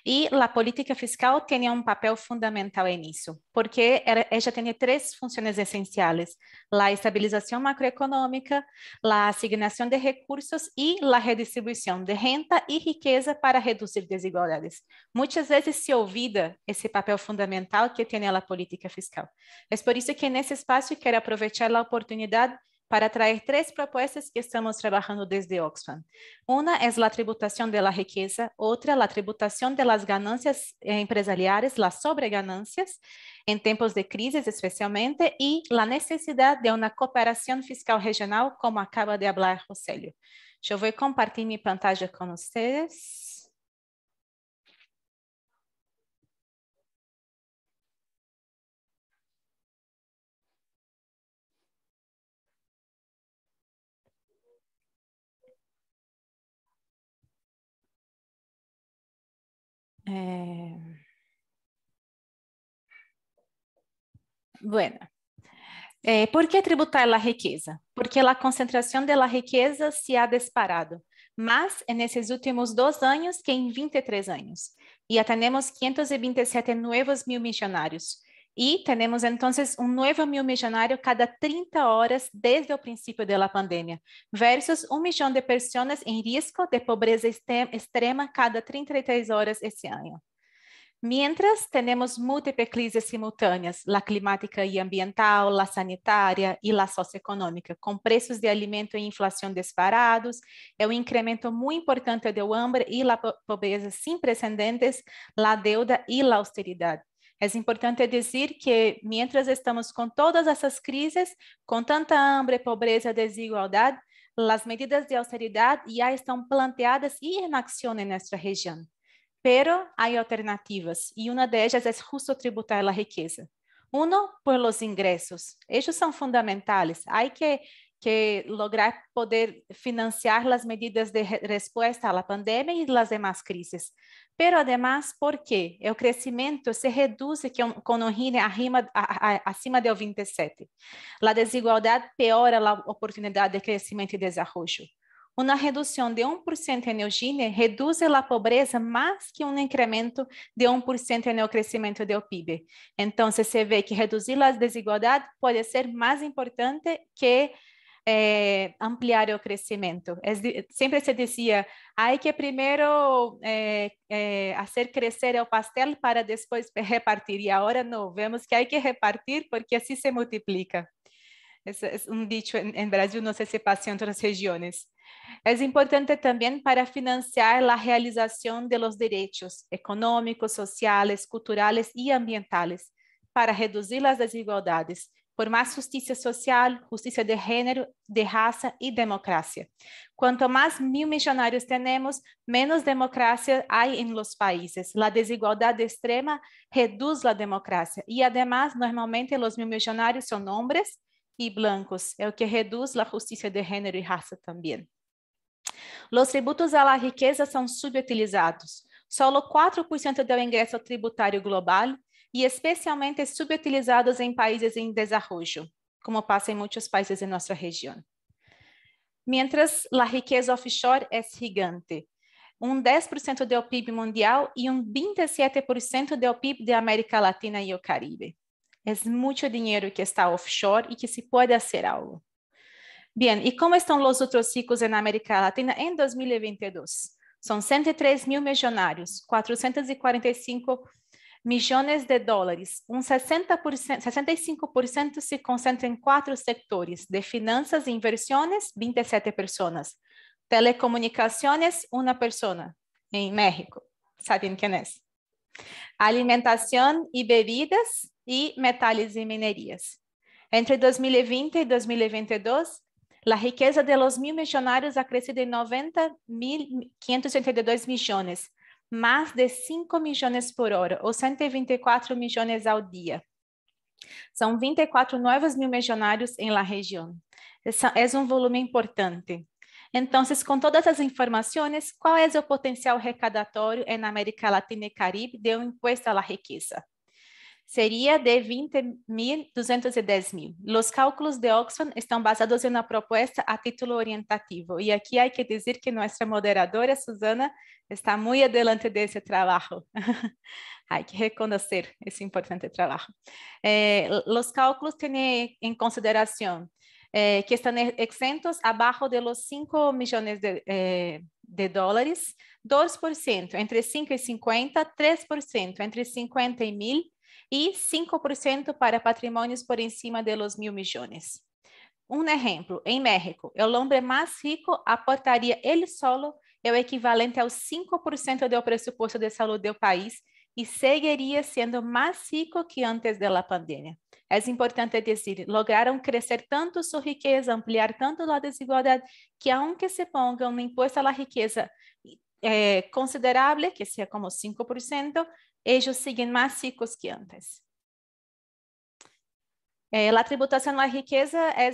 E a política fiscal tinha um papel fundamental nisso, porque ela tinha três funções essenciais: a estabilização macroeconômica, a asignação de recursos e a redistribuição de renda e riqueza para reduzir desigualdades. Muitas vezes se olvida esse papel fundamental que tem a política fiscal. É por isso que nesse espaço quero aproveitar a oportunidade para traer três propostas que estamos trabalhando desde Oxfam. Uma é a tributação da riqueza, outra a tributação das ganâncias empresariais, as sobreganâncias, em tempos de eh, crise especialmente, e a necessidade de uma cooperação fiscal regional, como acaba de falar Rosélio. Eu vou compartilhar minha mi pantalla vocês. Eh... Bueno. Eh, ¿Por que tributar a riqueza? Porque a concentração da riqueza se ha disparado Mas é esses últimos dois anos que em 23 anos. E já temos 527 novos mil milionários. E temos, então, un nuevo mil milionários cada 30 horas desde o princípio da pandemia, versus um milhão de pessoas em risco de pobreza extrema cada 33 horas esse ano. Mientras temos múltiples crises simultâneas, la climática e ambiental, la sanitaria e la socioeconómica, com preços de alimento e inflação disparados, é um incremento muito importante do hambre e la pobreza sem precedentes, la deuda e la austeridade. É importante dizer que, mientras estamos com todas essas crises, com tanta hambre, pobreza, desigualdade, as medidas de austeridade já estão planteadas e em ação em nossa região. Pero há alternativas, e uma delas é justo tributar a riqueza. Uno, por los ingressos. Eles são fundamentais. Há que que lograr poder financiar as medidas de resposta à pandemia e às demais crises. Pero, además, ¿por quê? O crescimento se reduz com o RINE acima de 27. A desigualdade piora a oportunidade de crescimento e desenvolvimento. Uma redução de 1% no Gini reduz a pobreza mais que um incremento de 1% no crescimento do PIB. Então, se vê que reduzir a desigualdade pode ser mais importante que eh, ampliar o crescimento. É, sempre se dizia, há que primeiro eh, eh, fazer crescer o pastel para depois repartir. E agora não, vemos que há que repartir porque assim se multiplica. Esse é um dito em Brasil, não sei se passa em outras regiões. É importante também para financiar a realização de los direitos econômicos, sociais, culturais e ambientais, para reduzir as desigualdades por mais justiça social, justiça de gênero, de raça e democracia. Quanto mais mil missionários temos, menos democracia há em los países. A desigualdade extrema reduz a democracia. E, además, normalmente, os mil missionários são homens e blancos, é o que reduz a justiça de gênero e raça também. Os tributos à riqueza são subutilizados. Só 4% do ingresso tributário global e especialmente subutilizados em países em desarrollo, como passa em muitos países de nossa região. Mientras, a riqueza offshore é gigante, um 10% do PIB mundial e um 27% do PIB da América Latina e o Caribe. É muito dinheiro que está offshore e que se pode fazer algo. Bem, e como estão os outros ciclos na América Latina em 2022? São 103 mil milionários, 445 milhões de dólares. Um 60%, 65% se concentra em quatro setores, de finanças e inversões, 27 pessoas. Telecomunicações, uma pessoa, em México. Sabem quem é? Alimentação e bebidas e metais e minerias. Entre 2020 e 2022, a riqueza de los mil milionários ha crescido em 90.582 milhões, mais de 5 milhões por hora, ou 124 milhões ao dia. São 24 novos mil milionários em la região. É um volume importante. Então, com todas as informações, qual é o potencial recadatório na América Latina e Caribe de um imposto à riqueza? Sería de 20.210.000. Los cálculos de Oxfam están basados en una propuesta a título orientativo. Y aquí hay que decir que nuestra moderadora, Susana, está muy adelante de ese trabajo. Hay que reconocer ese importante trabajo. Eh, los cálculos tienen en consideración eh, que están exentos abajo de los 5 millones de, eh, de dólares, 2% entre 5 y 50, 3% entre 50 y 1.000, e 5% para patrimônios por cima de los mil millones. Um exemplo, em México, é o homem mais rico aportaria ele solo é o equivalente aos 5% do presupuesto de saúde do país e seguiria sendo mais rico que antes da pandemia. É importante dizer, lograram crescer tanto sua riqueza, ampliar tanto a desigualdade, que aunque se ponga um imposto à riqueza eh, considerável, que seja como 5%, ellos siguen más ricos que antes. Eh, é, a tributação da riqueza é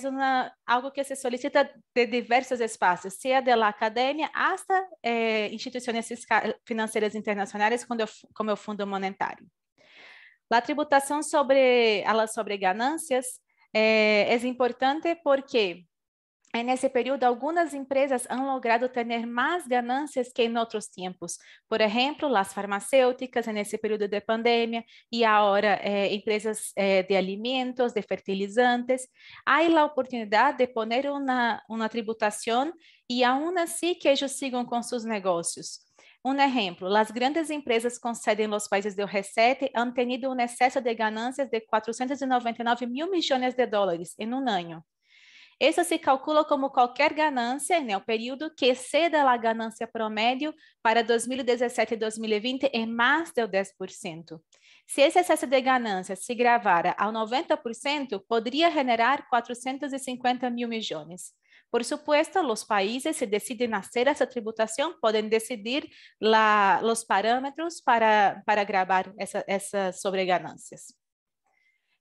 algo que se solicita de diversos espaços, seja da academia até eh, instituições financeiras internacionais, como é o, como Fundo Monetário. A tributação sobre, sobre ganâncias é, é importante porque nesse período, algumas empresas han logrado ter mais ganâncias que em outros tempos. Por exemplo, as farmacêuticas nesse período de pandemia e agora eh, empresas eh, de alimentos, de fertilizantes. Há a oportunidade de pôr uma, uma tributação e aun assim que eles sigam com seus negócios. Um exemplo, as grandes empresas com sede nos países do g han tenido um excesso de ganâncias de 499 mil milhões de dólares em um ano. Essa se calcula como qualquer ganância, né, o período que exceda a ganância promédio para 2017 e 2020 é mais de 10%. Se esse excesso de ganância se gravara ao 90%, poderia generar 450 mil milhões. Por supuesto, os países, se decidem hacer essa tributação, podem decidir os parâmetros para, para gravar essa, essas sobreganâncias.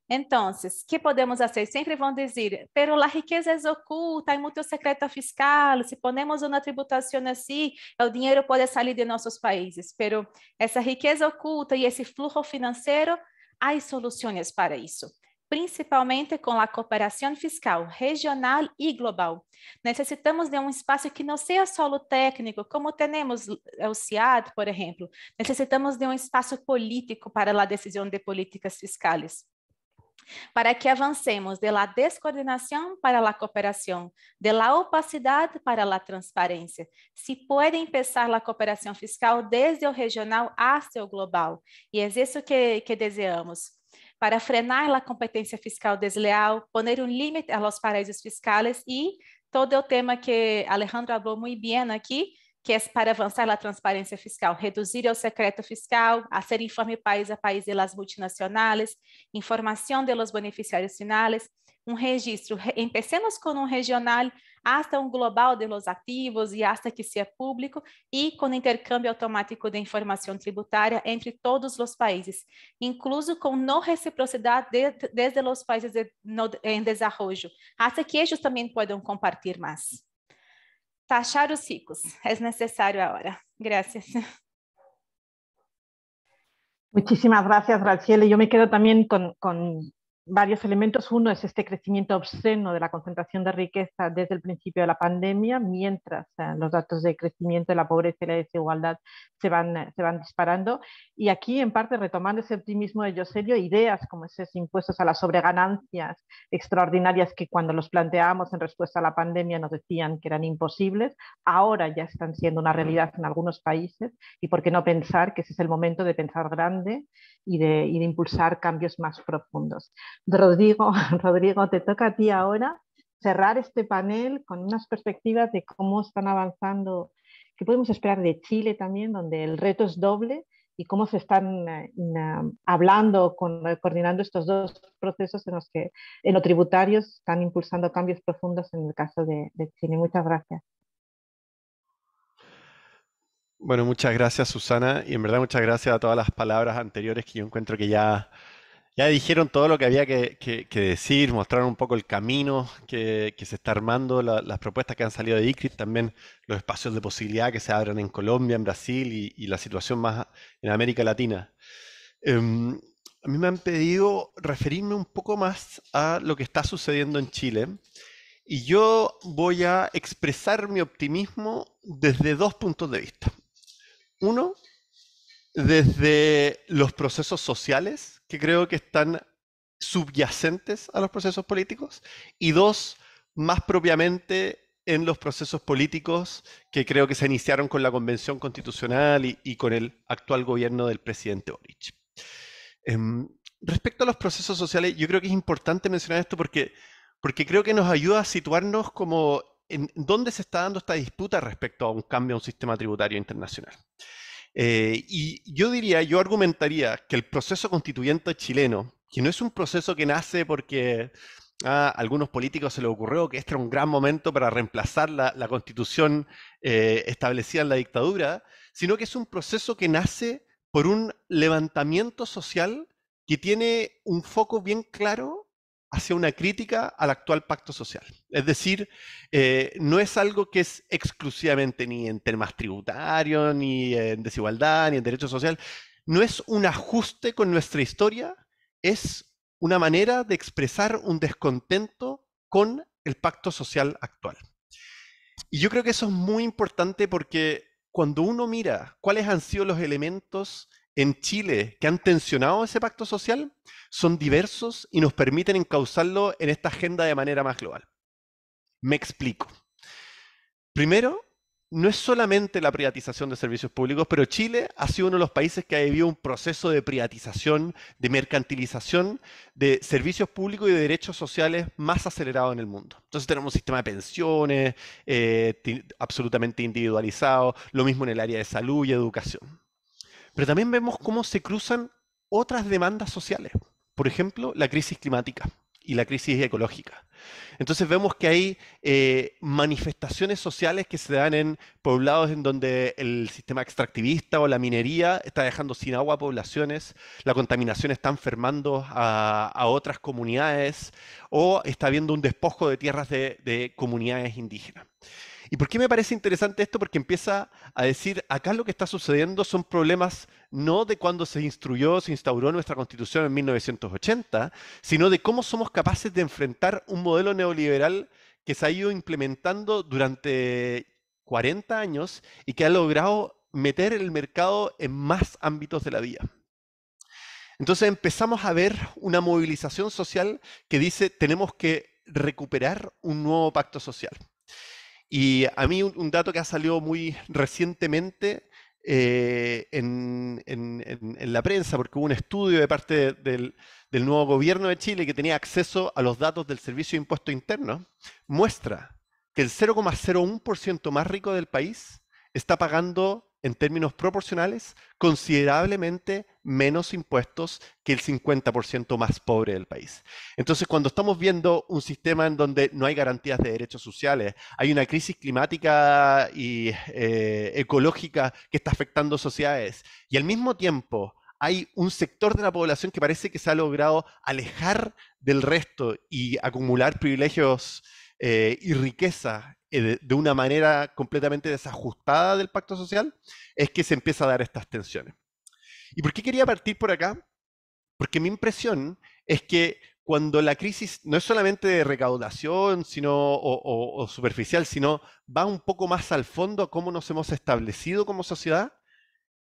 Então, que podemos fazer? Sempre vão dizer, pero la riqueza é oculta, é muito secreto fiscal, se ponemos uma tributação assim, o dinheiro pode sair de nossos países, pero essa riqueza oculta e esse fluxo financeiro, há soluções para isso principalmente com a cooperação fiscal regional e global. Necessitamos de um espaço que não seja só técnico, como temos o CIAD, por exemplo. Necessitamos de um espaço político para a decisão de políticas fiscais para que avancemos de la descoordinação para la cooperación, de la opacidad para la transparencia. Se pode empezar a cooperação fiscal desde o regional até o global, e é isso que, que desejamos. Para frenar a competência fiscal desleal, poner um limite aos paraísos fiscais e todo o tema que Alejandro falou muito bem aqui, que é para avançar na transparência fiscal, reduzir o secreto fiscal, ser informe país a país das multinacionais, informação de los beneficiários finais, um registro. Empecemos com um regional até um global de los ativos e até que seja é público e com intercâmbio automático de informação tributária entre todos os países, incluso com não reciprocidade de, desde os países de, em desenvolvimento, até que eles também possam compartilhar mais. Tachar os ricos. Es necesario ahora. Gracias. Muchísimas gracias, Y Yo me quedo también con varios elementos. Uno es este crecimiento obsceno de la concentración de riqueza desde el principio de la pandemia, mientras eh, los datos de crecimiento de la pobreza y la desigualdad se van, eh, se van disparando. Y aquí, en parte, retomando ese optimismo de Yoselio, ideas como esos impuestos a las sobreganancias extraordinarias que cuando los planteamos en respuesta a la pandemia nos decían que eran imposibles, ahora ya están siendo una realidad en algunos países. Y por qué no pensar que ese es el momento de pensar grande y de, impulsar cambios más profundos. Rodrigo, Rodrigo, te toca a ti ahora cerrar este panel con unas perspectivas de cómo están avanzando, qué podemos esperar de Chile también, donde el reto es doble y cómo se están eh, hablando, eh, coordinando estos dos procesos en los que en lo tributario están impulsando cambios profundos en el caso de, de Chile. Muchas gracias. Bueno, muchas gracias Susana y en verdad muchas gracias a todas las palabras anteriores que yo encuentro que ya, ya dijeron todo lo que había que, decir, mostraron un poco el camino que, se está armando, las propuestas que han salido de ICRIS, también los espacios de posibilidad que se abren en Colombia, en Brasil y, la situación más en América Latina. Em, a mí me han pedido referirme un poco más a lo que está sucediendo en Chile y yo voy a expresar mi optimismo desde dos puntos de vista. Uno, desde los procesos sociales, que creo que están subyacentes a los procesos políticos, y dos, más propiamente en los procesos políticos que creo que se iniciaron con la Convención Constitucional y, con el actual gobierno del presidente Orich. Em, respecto a los procesos sociales, yo creo que es importante mencionar esto porque, porque creo que nos ayuda a situarnos como en dónde se está dando esta disputa respecto a un cambio a un sistema tributario internacional. Eh, y yo diría, yo argumentaría que el proceso constituyente chileno, que no es un proceso que nace porque ah, a algunos políticos se les ocurrió que este era un gran momento para reemplazar la, constitución eh, establecida en la dictadura, sino que es un proceso que nace por un levantamiento social que tiene un foco bien claro hacia una crítica al actual pacto social. Es decir, eh, no es algo que es exclusivamente ni en temas tributarios, ni en desigualdad, ni en derecho social. No es un ajuste con nuestra historia, es una manera de expresar un descontento con el pacto social actual. Y yo creo que eso es muy importante porque cuando uno mira cuáles han sido los elementos en Chile que han tensionado ese pacto social son diversos y nos permiten encauzarlo en esta agenda de manera más global. Me explico. Primero, no es solamente la privatización de servicios públicos, pero Chile ha sido uno de los países que ha vivido un proceso de privatización, de mercantilización de servicios públicos y de derechos sociales más acelerado en el mundo. Entonces tenemos un sistema de pensiones eh, absolutamente individualizado, lo mismo en el área de salud y educación. Pero también vemos cómo se cruzan otras demandas sociales. Por ejemplo, la crisis climática y la crisis ecológica. Entonces vemos que hay eh, manifestaciones sociales que se dan en poblados en donde el sistema extractivista o la minería está dejando sin agua a poblaciones, la contaminación está enfermando a, otras comunidades o está habiendo un despojo de tierras de comunidades indígenas. ¿Y por qué me parece interesante esto? Porque empieza a decir, acá lo que está sucediendo son problemas no de cuando se instruyó, se instauró nuestra constitución en 1980, sino de cómo somos capaces de enfrentar un modelo neoliberal que se ha ido implementando durante 40 años y que ha logrado meter el mercado en más ámbitos de la vida. Entonces empezamos a ver una movilización social que dice tenemos que recuperar un nuevo pacto social. Y a mí un, dato que ha salido muy recientemente eh, en, la prensa, porque hubo un estudio de parte del, del nuevo gobierno de Chile que tenía acceso a los datos del Servicio de Impuesto Interno, muestra que el 0,01% más rico del país está pagando en términos proporcionales considerablemente menos impuestos que el 50% más pobre del país. Entonces, cuando estamos viendo un sistema en donde no hay garantías de derechos sociales, hay una crisis climática y eh, ecológica que está afectando sociedades, y al mismo tiempo hay un sector de la población que parece que se ha logrado alejar del resto y acumular privilegios eh, y riqueza eh, de una manera completamente desajustada del pacto social, es que se empieza a dar estas tensiones. ¿Y por qué quería partir por acá? Porque mi impresión es que cuando la crisis no es solamente de recaudación sino, o, superficial, sino va un poco más al fondo a cómo nos hemos establecido como sociedad,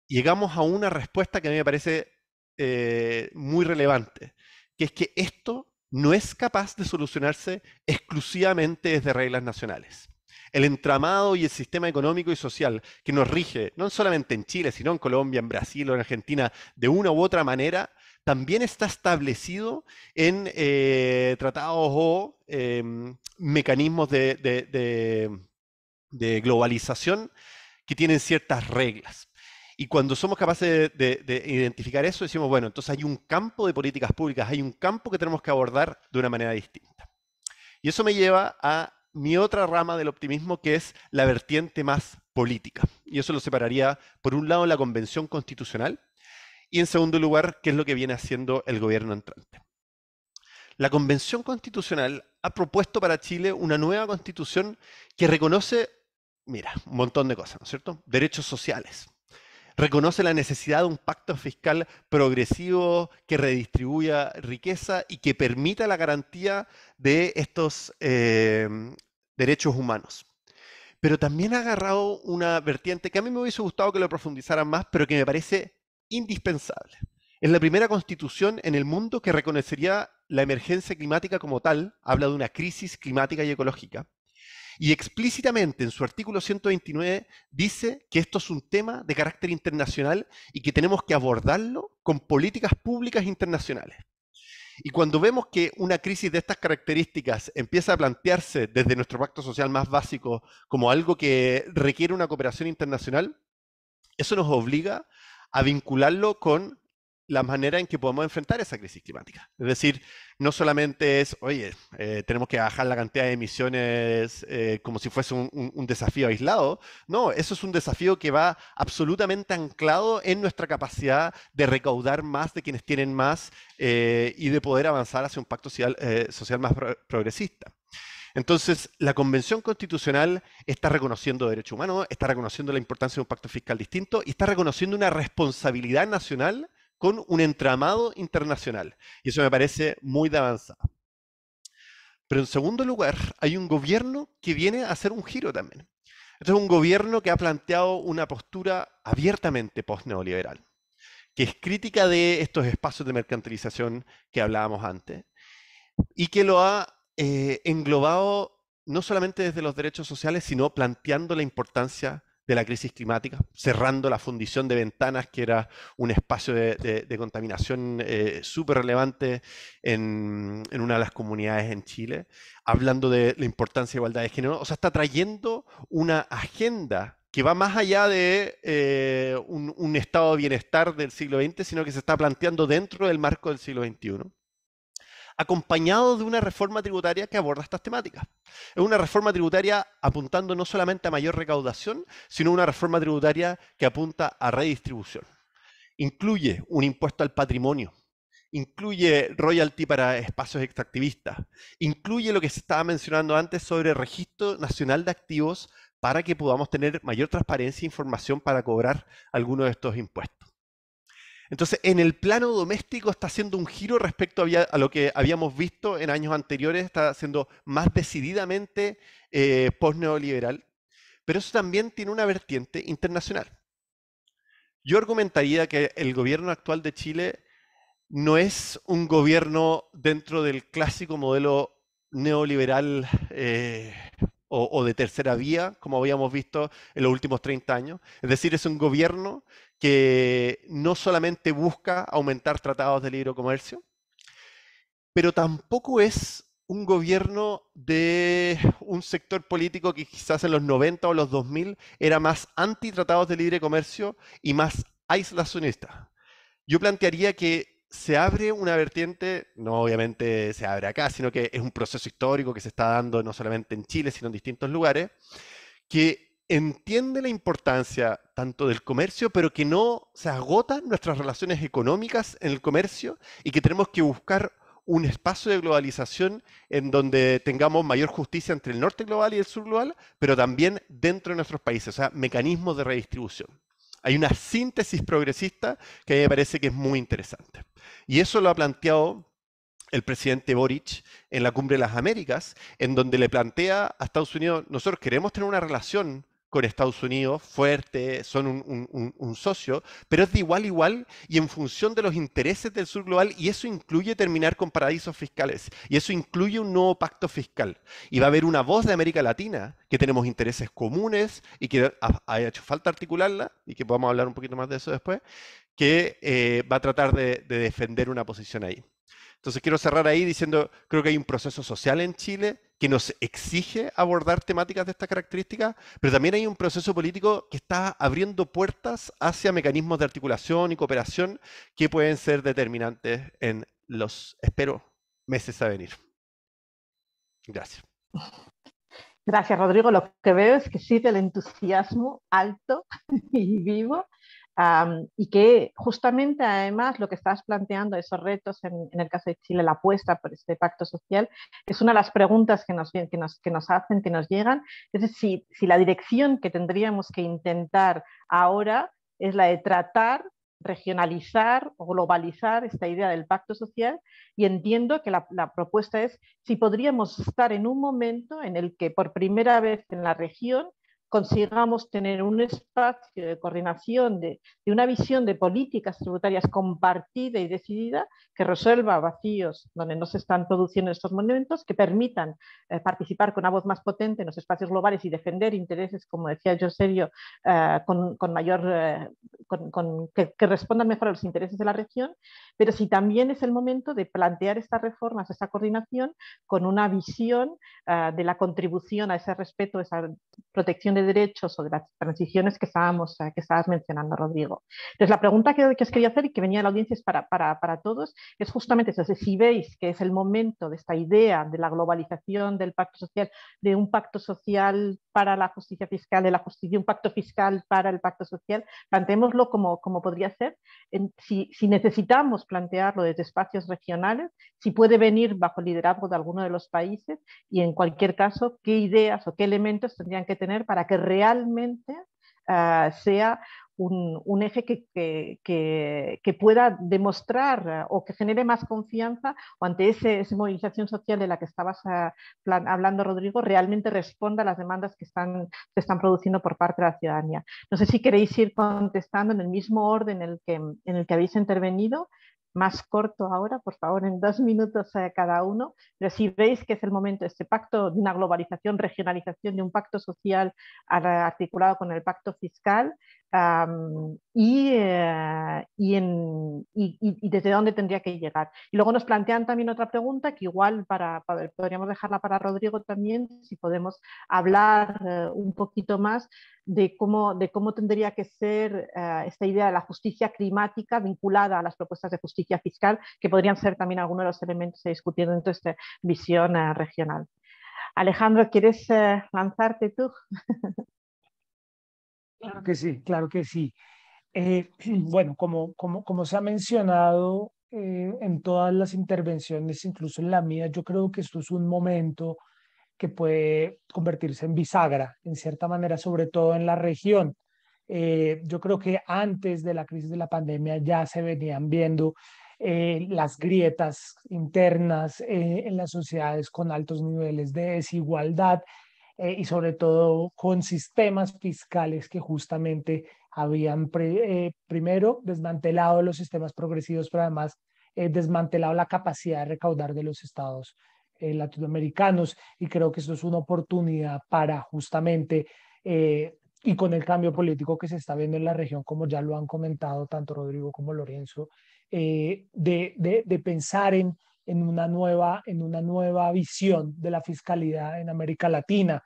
llegamos a una respuesta que a mí me parece eh, muy relevante, que es que esto no es capaz de solucionarse exclusivamente desde reglas nacionales el entramado y el sistema económico y social que nos rige, no solamente en Chile, sino en Colombia, en Brasil o en Argentina, de una u otra manera, también está establecido en eh, tratados o em, mecanismos de, globalización que tienen ciertas reglas. Y cuando somos capaces de, identificar eso, decimos, bueno, entonces hay un campo de políticas públicas, hay un campo que tenemos que abordar de una manera distinta. Y eso me lleva a mi otra rama del optimismo que es la vertiente más política. Y eso lo separaría, por un lado, la convención constitucional y, en segundo lugar, qué es lo que viene haciendo el gobierno entrante. La convención constitucional ha propuesto para Chile una nueva constitución que reconoce, mira, un montón de cosas, ¿no es cierto? Derechos sociales. Reconoce la necesidad de un pacto fiscal progresivo que redistribuya riqueza y que permita la garantía de estos eh, derechos humanos. Pero también ha agarrado una vertiente que a mí me hubiese gustado que lo profundizaran más, pero que me parece indispensable. Es la primera constitución en el mundo que reconocería la emergencia climática como tal, habla de una crisis climática y ecológica, y explícitamente en su artículo 129 dice que esto es un tema de carácter internacional y que tenemos que abordarlo con políticas públicas internacionales. Y cuando vemos que una crisis de estas características empieza a plantearse desde nuestro pacto social más básico como algo que requiere una cooperación internacional, eso nos obliga a vincularlo con la manera en que podemos enfrentar esa crisis climática. Es decir, no solamente es, oye, eh, tenemos que bajar la cantidad de emisiones eh, como si fuese un, desafío aislado, no, eso es un desafío que va absolutamente anclado en nuestra capacidad de recaudar más de quienes tienen más eh, y de poder avanzar hacia un pacto social, más progresista. Entonces, la Convención Constitucional está reconociendo derecho humano, está reconociendo la importancia de un pacto fiscal distinto y está reconociendo una responsabilidad nacional con un entramado internacional. Y eso me parece muy de avanzada. Pero en segundo lugar, hay un gobierno que viene a hacer un giro también. Este es un gobierno que ha planteado una postura abiertamente post-neoliberal, que es crítica de estos espacios de mercantilización que hablábamos antes, y que lo ha eh, englobado no solamente desde los derechos sociales, sino planteando la importancia de la crisis climática, cerrando la fundición de ventanas, que era un espacio de, contaminación eh, súper relevante en, una de las comunidades en Chile, hablando de la importancia de igualdad de género, o sea, está trayendo una agenda que va más allá de eh, un, un, estado de bienestar del siglo XX, sino que se está planteando dentro del marco del siglo XXI acompañado de una reforma tributaria que aborda estas temáticas. Es una reforma tributaria apuntando no solamente a mayor recaudación, sino una reforma tributaria que apunta a redistribución. Incluye un impuesto al patrimonio, incluye royalty para espacios extractivistas, incluye lo que se estaba mencionando antes sobre registro nacional de activos para que podamos tener mayor transparencia e información para cobrar algunos de estos impuestos. Entonces, en el plano doméstico está haciendo un giro respecto a, lo que habíamos visto en años anteriores, está siendo más decididamente eh, post-neoliberal, pero eso también tiene una vertiente internacional. Yo argumentaría que el gobierno actual de Chile no es un gobierno dentro del clásico modelo neoliberal eh, o, o, de tercera vía, como habíamos visto en los últimos 30 años. Es decir, es un gobierno que no solamente busca aumentar tratados de libre comercio, pero tampoco es un gobierno de un sector político que quizás en los 90 o los 2000 era más anti-tratados de libre comercio y más aislacionista. Yo plantearía que se abre una vertiente, no obviamente se abre acá, sino que es un proceso histórico que se está dando no solamente en Chile, sino en distintos lugares, que entiende la importancia tanto del comercio, pero que no se agotan nuestras relaciones económicas en el comercio y que tenemos que buscar un espacio de globalización en donde tengamos mayor justicia entre el norte global y el sur global, pero también dentro de nuestros países, o sea, mecanismos de redistribución. Hay una síntesis progresista que a mí me parece que es muy interesante. Y eso lo ha planteado el presidente Boric en la Cumbre de las Américas, en donde le plantea a Estados Unidos, nosotros queremos tener una relación con Estados Unidos, fuerte, son un, socio, pero es de igual a igual y en función de los intereses del sur global y eso incluye terminar con paraísos fiscales y eso incluye un nuevo pacto fiscal y va a haber una voz de América Latina que tenemos intereses comunes y que ha, hecho falta articularla y que podamos hablar un poquito más de eso después, que eh, va a tratar de defender una posición ahí. Entonces quiero cerrar ahí diciendo, creo que hay un proceso social en Chile que nos exige abordar temáticas de estas características, pero también hay un proceso político que está abriendo puertas hacia mecanismos de articulación y cooperación que pueden ser determinantes en los, espero, meses a venir. Gracias. Gracias, Rodrigo. Lo que veo es que sí el entusiasmo alto y vivo y que justamente además lo que estás planteando, esos retos, en, el caso de Chile, la apuesta por este pacto social, es una de las preguntas que nos, que nos, que nos hacen, que nos llegan, es si, si la dirección que tendríamos que intentar ahora es la de tratar regionalizar o globalizar esta idea del pacto social y entiendo que la, propuesta es si podríamos estar en un momento en el que por primera vez en la región consigamos tener un espacio de coordinación de, una visión de políticas tributarias compartida y decidida que resuelva vacíos donde no se están produciendo estos monumentos que permitan eh, participar con una voz más potente en los espacios globales y defender intereses, como decía yo, serio, eh, con, mayor, eh, que, que, respondan mejor a los intereses de la región, pero si también es el momento de plantear estas reformas, esta coordinación, con una visión de la contribución a ese respeto, a esa protección de derechos o de las transiciones que, estábamos, eh, que estabas mencionando, Rodrigo. Entonces, la pregunta que, que os quería hacer y que venía a la audiencia es para, para, para todos es justamente eso, si veis que es el momento de esta idea de la globalización del pacto social, de un pacto social para la justicia fiscal, de la justicia, un pacto fiscal para el pacto social, planteémoslo como, como podría ser, si, si necesitamos plantearlo desde espacios regionales, si puede venir bajo el liderazgo de alguno de los países y en cualquier caso, qué ideas o qué elementos tendrían que tener para que realmente ah, sea un, eje que, pueda demostrar ah, o que genere más confianza o ante ese, esa movilización social de la que estabas ah, hablando, Rodrigo, realmente responda a las demandas que están, se están produciendo por parte de la ciudadanía. No sé si queréis ir contestando en el mismo orden en el que, en el que habéis intervenido más corto ahora, por favor, en dos minutos cada uno, pero si veis que es el momento, este pacto de una globalización, regionalización, de un pacto social articulado con el pacto fiscal, eh, y, desde dónde tendría que llegar. Y luego nos plantean también otra pregunta que igual para, podríamos dejarla para Rodrigo también, si podemos hablar eh, un poquito más de cómo, de cómo tendría que ser eh, esta idea de la justicia climática vinculada a las propuestas de justicia fiscal, que podrían ser también algunos de los elementos discutiendo en dentro esta visión regional. Alejandro, ¿quieres lanzarte tú? Claro que sí, claro que sí. Eh, bueno, como, como, como se ha mencionado eh, en todas las intervenciones, incluso en la mía, yo creo que esto es un momento que puede convertirse en bisagra, en cierta manera, sobre todo en la región. Eh, yo creo que antes de la crisis de la pandemia ya se venían viendo las grietas internas en las sociedades con altos niveles de desigualdad eh, y sobre todo con sistemas fiscales que justamente habían eh, primero desmantelado los sistemas progresivos, pero además eh, desmantelado la capacidad de recaudar de los estados latinoamericanos. Y creo que esto es una oportunidad para justamente, y con el cambio político que se está viendo en la región, como ya lo han comentado tanto Rodrigo como Lorenzo, de pensar en en una nueva, en una nueva visión de la fiscalidad en América Latina.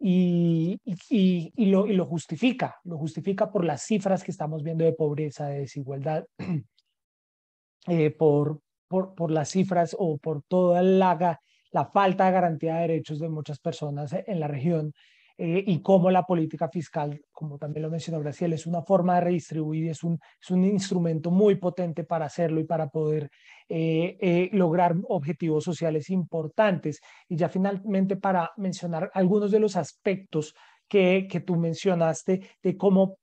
Y, y, lo, justifica, lo justifica por las cifras que estamos viendo de pobreza, de desigualdad, eh, por, por, por, las cifras o por toda la, la falta de garantía de derechos de muchas personas en la región eh, y cómo la política fiscal, como también lo mencionó Graciela, es una forma de redistribuir, es un, es un instrumento muy potente para hacerlo y para poder eh, eh, lograr objetivos sociales importantes. Y ya finalmente para mencionar algunos de los aspectos que, que tú mencionaste de cómo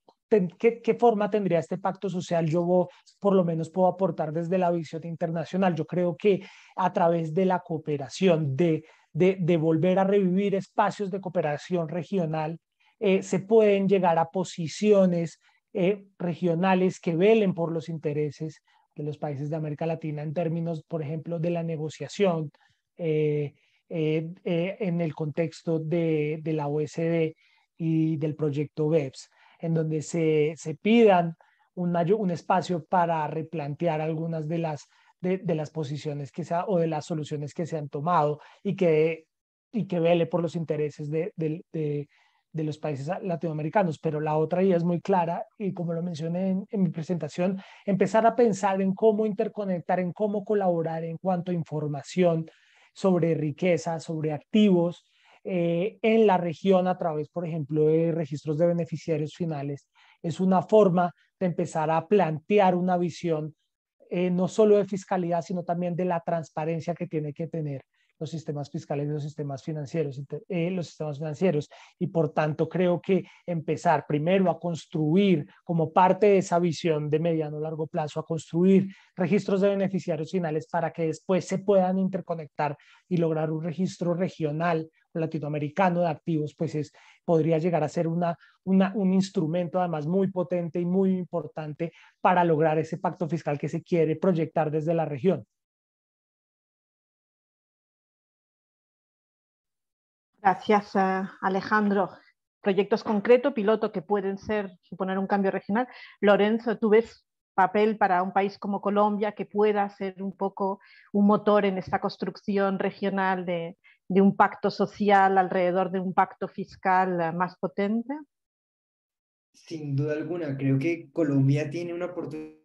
¿Qué, forma tendría este pacto social? Yo por lo menos puedo aportar desde la visión internacional. Yo creo que a través de la cooperación, de, de, volver a revivir espacios de cooperación regional, eh, se pueden llegar a posiciones eh, regionales que velen por los intereses de los países de América Latina en términos, por ejemplo, de la negociación eh, en el contexto de, de la OSD y del proyecto BEPS en donde se, se pidan un, un espacio para replantear algunas de las, de, de las posiciones que sea, o de las soluciones que se han tomado y que, y que vele por los intereses de, de, los países latinoamericanos. Pero la otra idea es muy clara y como lo mencioné en, en mi presentación, empezar a pensar en cómo interconectar, en cómo colaborar en cuanto a información sobre riqueza, sobre activos, eh, en la región a través, por ejemplo, de registros de beneficiarios finales, es una forma de empezar a plantear una visión eh, no solo de fiscalidad, sino también de la transparencia que tiene que tener los sistemas fiscales, los sistemas financieros, eh, los sistemas financieros. Y por tanto, creo que empezar primero a construir como parte de esa visión de mediano largo plazo, a construir registros de beneficiarios finales para que después se puedan interconectar y lograr un registro regional latinoamericano de activos, pues es, podría llegar a ser una, un instrumento además muy potente y muy importante para lograr ese pacto fiscal que se quiere proyectar desde la región. Gracias, Alejandro. Proyectos concretos, piloto que pueden ser, suponer un cambio regional. Lorenzo, ¿tú ves papel para un país como Colombia que pueda ser un poco un motor en esta construcción regional de un pacto social alrededor de un pacto fiscal más potente? Sin duda alguna, creo que Colombia tiene una oportunidad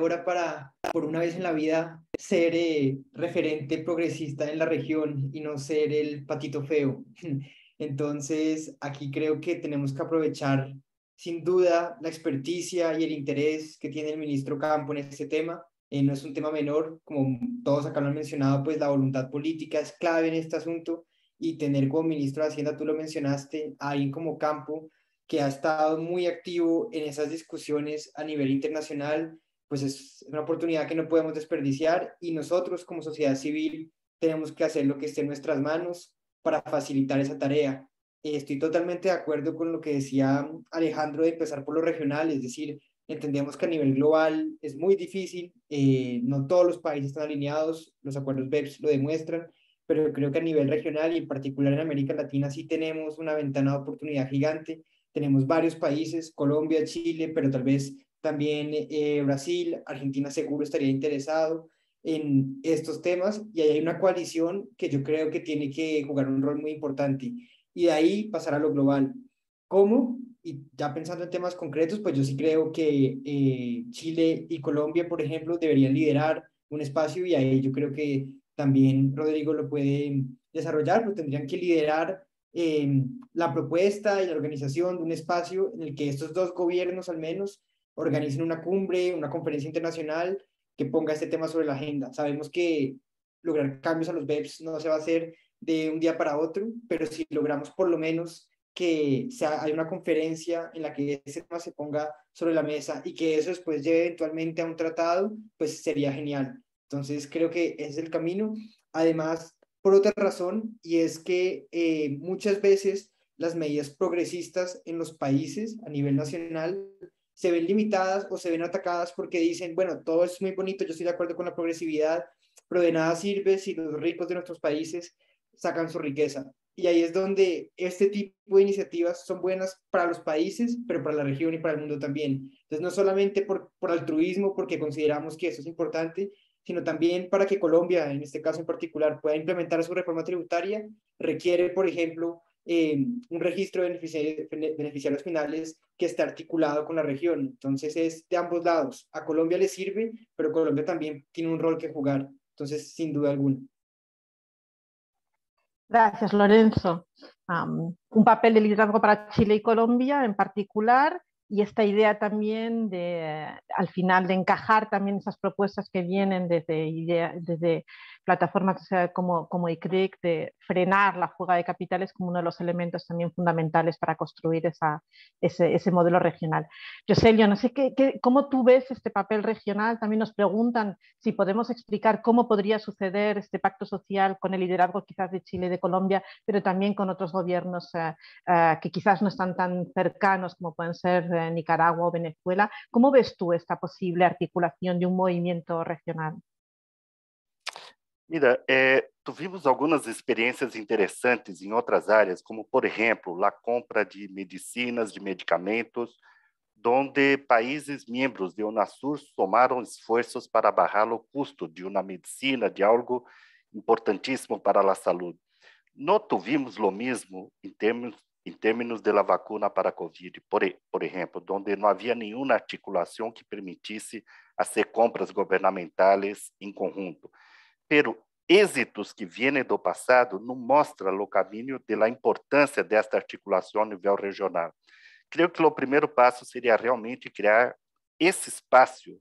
hora para, por una vez en la vida, ser eh, referente progresista en la región y no ser el patito feo. Entonces, aquí creo que tenemos que aprovechar sin duda la experticia y el interés que tiene el ministro Campo en este tema. Eh, no es un tema menor, como todos acá lo han mencionado, pues la voluntad política es clave en este asunto y tener como ministro de Hacienda, tú lo mencionaste, a alguien como Campo que ha estado muy activo en esas discusiones a nivel internacional pues es una oportunidad que no podemos desperdiciar y nosotros como sociedad civil tenemos que hacer lo que esté en nuestras manos para facilitar esa tarea. Estoy totalmente de acuerdo con lo que decía Alejandro de empezar por lo regional, es decir, entendemos que a nivel global es muy difícil, eh, no todos los países están alineados, los acuerdos BEPS lo demuestran, pero creo que a nivel regional y en particular en América Latina sí tenemos una ventana de oportunidad gigante. Tenemos varios países, Colombia, Chile, pero tal vez también eh, Brasil, Argentina seguro estaría interesado en estos temas y ahí hay una coalición que yo creo que tiene que jugar un rol muy importante y de ahí pasar a lo global. ¿Cómo? Y ya pensando en temas concretos, pues yo sí creo que eh, Chile y Colombia, por ejemplo, deberían liderar un espacio y ahí yo creo que también Rodrigo lo puede desarrollar, pero tendrían que liderar eh, la propuesta y la organización de un espacio en el que estos dos gobiernos al menos organicen una cumbre, una conferencia internacional que ponga este tema sobre la agenda. Sabemos que lograr cambios a los BEPS no se va a hacer de un día para otro, pero si logramos por lo menos que sea, hay una conferencia en la que ese tema se ponga sobre la mesa y que eso después lleve eventualmente a un tratado, pues sería genial. Entonces creo que ese es el camino. Además, por otra razón, y es que eh, muchas veces las medidas progresistas en los países a nivel nacional se ven limitadas o se ven atacadas porque dicen, bueno, todo es muy bonito, yo estoy de acuerdo con la progresividad, pero de nada sirve si los ricos de nuestros países sacan su riqueza. Y ahí es donde este tipo de iniciativas son buenas para los países, pero para la región y para el mundo también. Entonces, no solamente por, altruismo, porque consideramos que eso es importante, sino también para que Colombia, en este caso en particular, pueda implementar su reforma tributaria, requiere, por ejemplo, eh, un registro de beneficiarios, finales que está articulado con la región. Entonces es de ambos lados. A Colombia le sirve, pero Colombia también tiene un rol que jugar. Entonces, sin duda alguna. Gracias, Lorenzo. un papel de liderazgo para Chile y Colombia en particular y esta idea también de, al final, de encajar también esas propuestas que vienen desde, desde plataformas como, como ICRIC de frenar la fuga de capitales como uno de los elementos también fundamentales para construir ese, modelo regional. yo no sé qué, cómo tú ves este papel regional. También nos preguntan si podemos explicar cómo podría suceder este pacto social con el liderazgo quizás de Chile de Colombia, pero también con otros gobiernos eh, eh, que quizás no están tan cercanos como pueden ser eh, Nicaragua o Venezuela. ¿Cómo ves tú esta posible articulación de un movimiento regional? Mira, é, vimos algumas experiências interessantes em outras áreas, como, por exemplo, a compra de medicinas, de medicamentos, onde países membros de Unasur somaram esforços para barrar o custo de uma medicina, de algo importantíssimo para a saúde. Não tuvimos o mesmo em termos em termos de la vacuna para a Covid, por, por exemplo, onde não havia nenhuma articulação que permitisse fazer compras governamentais em conjunto pero êxitos que vêm do passado não mostra o caminho da importância desta articulação a nível regional. Creio que o primeiro passo seria realmente criar esse espaço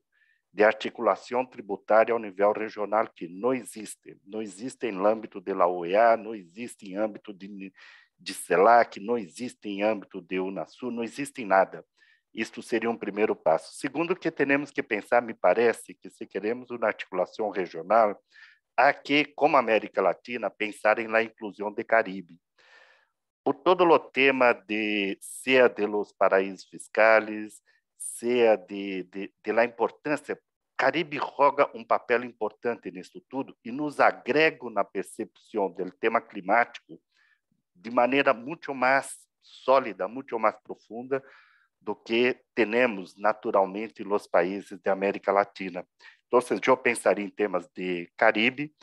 de articulação tributária ao nível regional que não existe. Não existe em âmbito da OEA, não existe em âmbito de, de CELAC, não existe em âmbito de Unasul, não existe em nada. Isto seria um primeiro passo. Segundo, que temos que pensar, me parece, que se queremos uma articulação regional, a que, como América Latina, pensarem na inclusão do Caribe. Por todo o tema de seja de los paraísos fiscais, seja de, de, de la importância Caribe joga um papel importante nisso tudo e nos agrega na percepção do tema climático de maneira muito mais sólida, muito mais profunda do que temos naturalmente nos países de América Latina. Então, eu pensaria em temas de Caribe.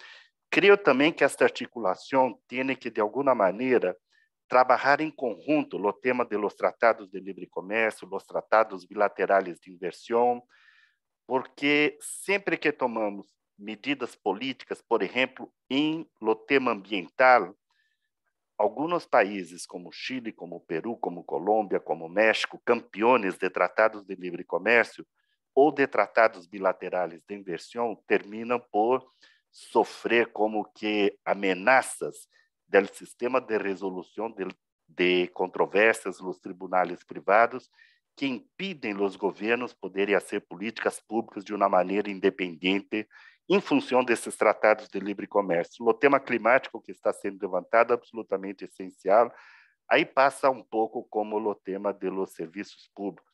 Creio também que esta articulação tem que, de alguma maneira, trabalhar em conjunto o tema dos tratados de livre comércio, os tratados bilaterais de inversão, porque sempre que tomamos medidas políticas, por exemplo, em lo tema ambiental, alguns países como Chile, como Peru, como Colômbia, como México, campeões de tratados de livre comércio, ou de tratados bilaterais de inversão terminam por sofrer como que ameaças do sistema de resolução de, de controvérsias nos tribunais privados que impedem os governos poderem fazer políticas públicas de uma maneira independente em função desses tratados de livre comércio. O tema climático que está sendo levantado é absolutamente essencial. Aí passa um pouco como o tema dos serviços públicos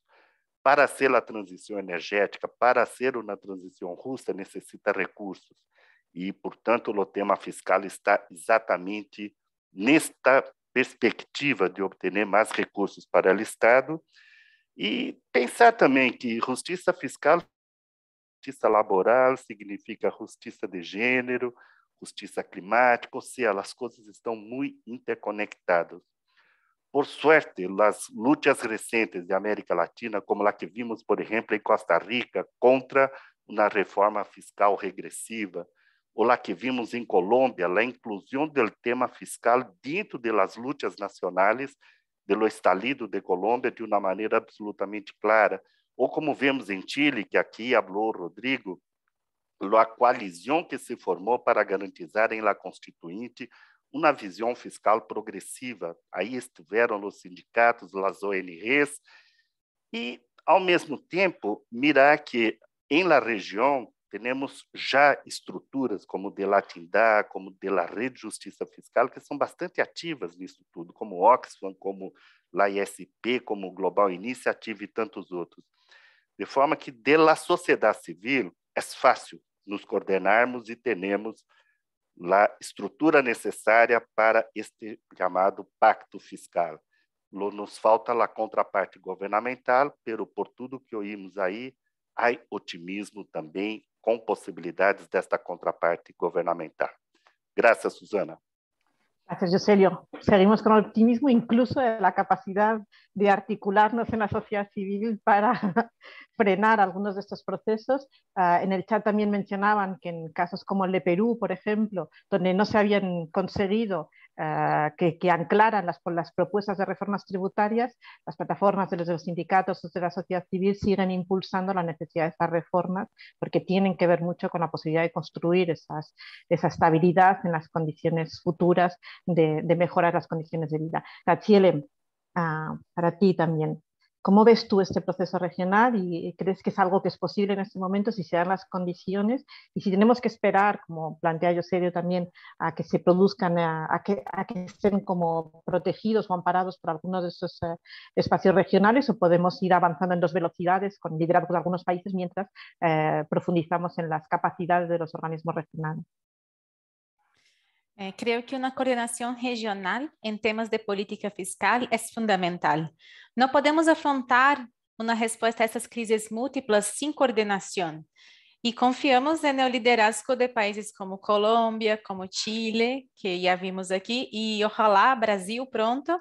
para ser a transição energética, para ser uma transição justa, necessita recursos. E, portanto, o tema fiscal está exatamente nesta perspectiva de obter mais recursos para o Estado e pensar também que justiça fiscal, justiça laboral significa justiça de gênero, justiça climática, ou seja, as coisas estão muito interconectadas. Por suerte, nas lutas recentes de América Latina, como a que vimos, por exemplo, em Costa Rica, contra uma reforma fiscal regressiva, ou a que vimos em Colômbia, a inclusão do tema fiscal dentro das lutas nacionais de lo estalido de Colômbia de uma maneira absolutamente clara, ou como vemos em Chile, que aqui falou Rodrigo, a coalizão que se formou para garantizar em la Constituinte uma visão fiscal progressiva. Aí estiveram os sindicatos, as ONGs, e, ao mesmo tempo, mirar que em la região temos já estruturas como de Latindá, como de la Rede de Justiça Fiscal, que são bastante ativas nisso tudo, como Oxfam, como la ISP, como Global Initiative e tantos outros. De forma que, de la sociedade civil, é fácil nos coordenarmos e termos a estrutura necessária para este chamado pacto fiscal. Nos falta a contraparte governamental, pero por tudo que ouvimos aí, há otimismo também com possibilidades desta contraparte governamental. Graças, Suzana. Gracias, Joselio. Seguimos con optimismo incluso de la capacidad de articularnos en la sociedad civil para frenar algunos de estos procesos. Ah, en el chat también mencionaban que en casos como el de Perú, por ejemplo, donde no se habían conseguido Ah, que, anclaran las, propuestas de reformas tributarias, las plataformas de los, de los sindicatos, de la sociedad civil siguen impulsando la necesidad de estas reformas porque tienen que ver mucho con la posibilidad de construir esa estabilidad en las condiciones futuras, de, mejorar las condiciones de vida. Chile, ah, para ti también, ¿Cómo ves tú este proceso regional y crees que es algo que es posible en este momento si se dan las condiciones y si tenemos que esperar, como plantea yo serio también, a que se produzcan, a, que, estén como protegidos o amparados por algunos de esos eh, espacios regionales o podemos ir avanzando en dos velocidades con liderazgo de algunos países mientras eh, profundizamos en las capacidades de los organismos regionales? Eh, Creio que uma coordenação regional em temas de política fiscal é fundamental. Não podemos afrontar uma resposta a essas crises múltiplas sem coordenação. E confiamos no liderazgo de países como Colômbia, como Chile, que já vimos aqui, e ojalá Brasil pronto.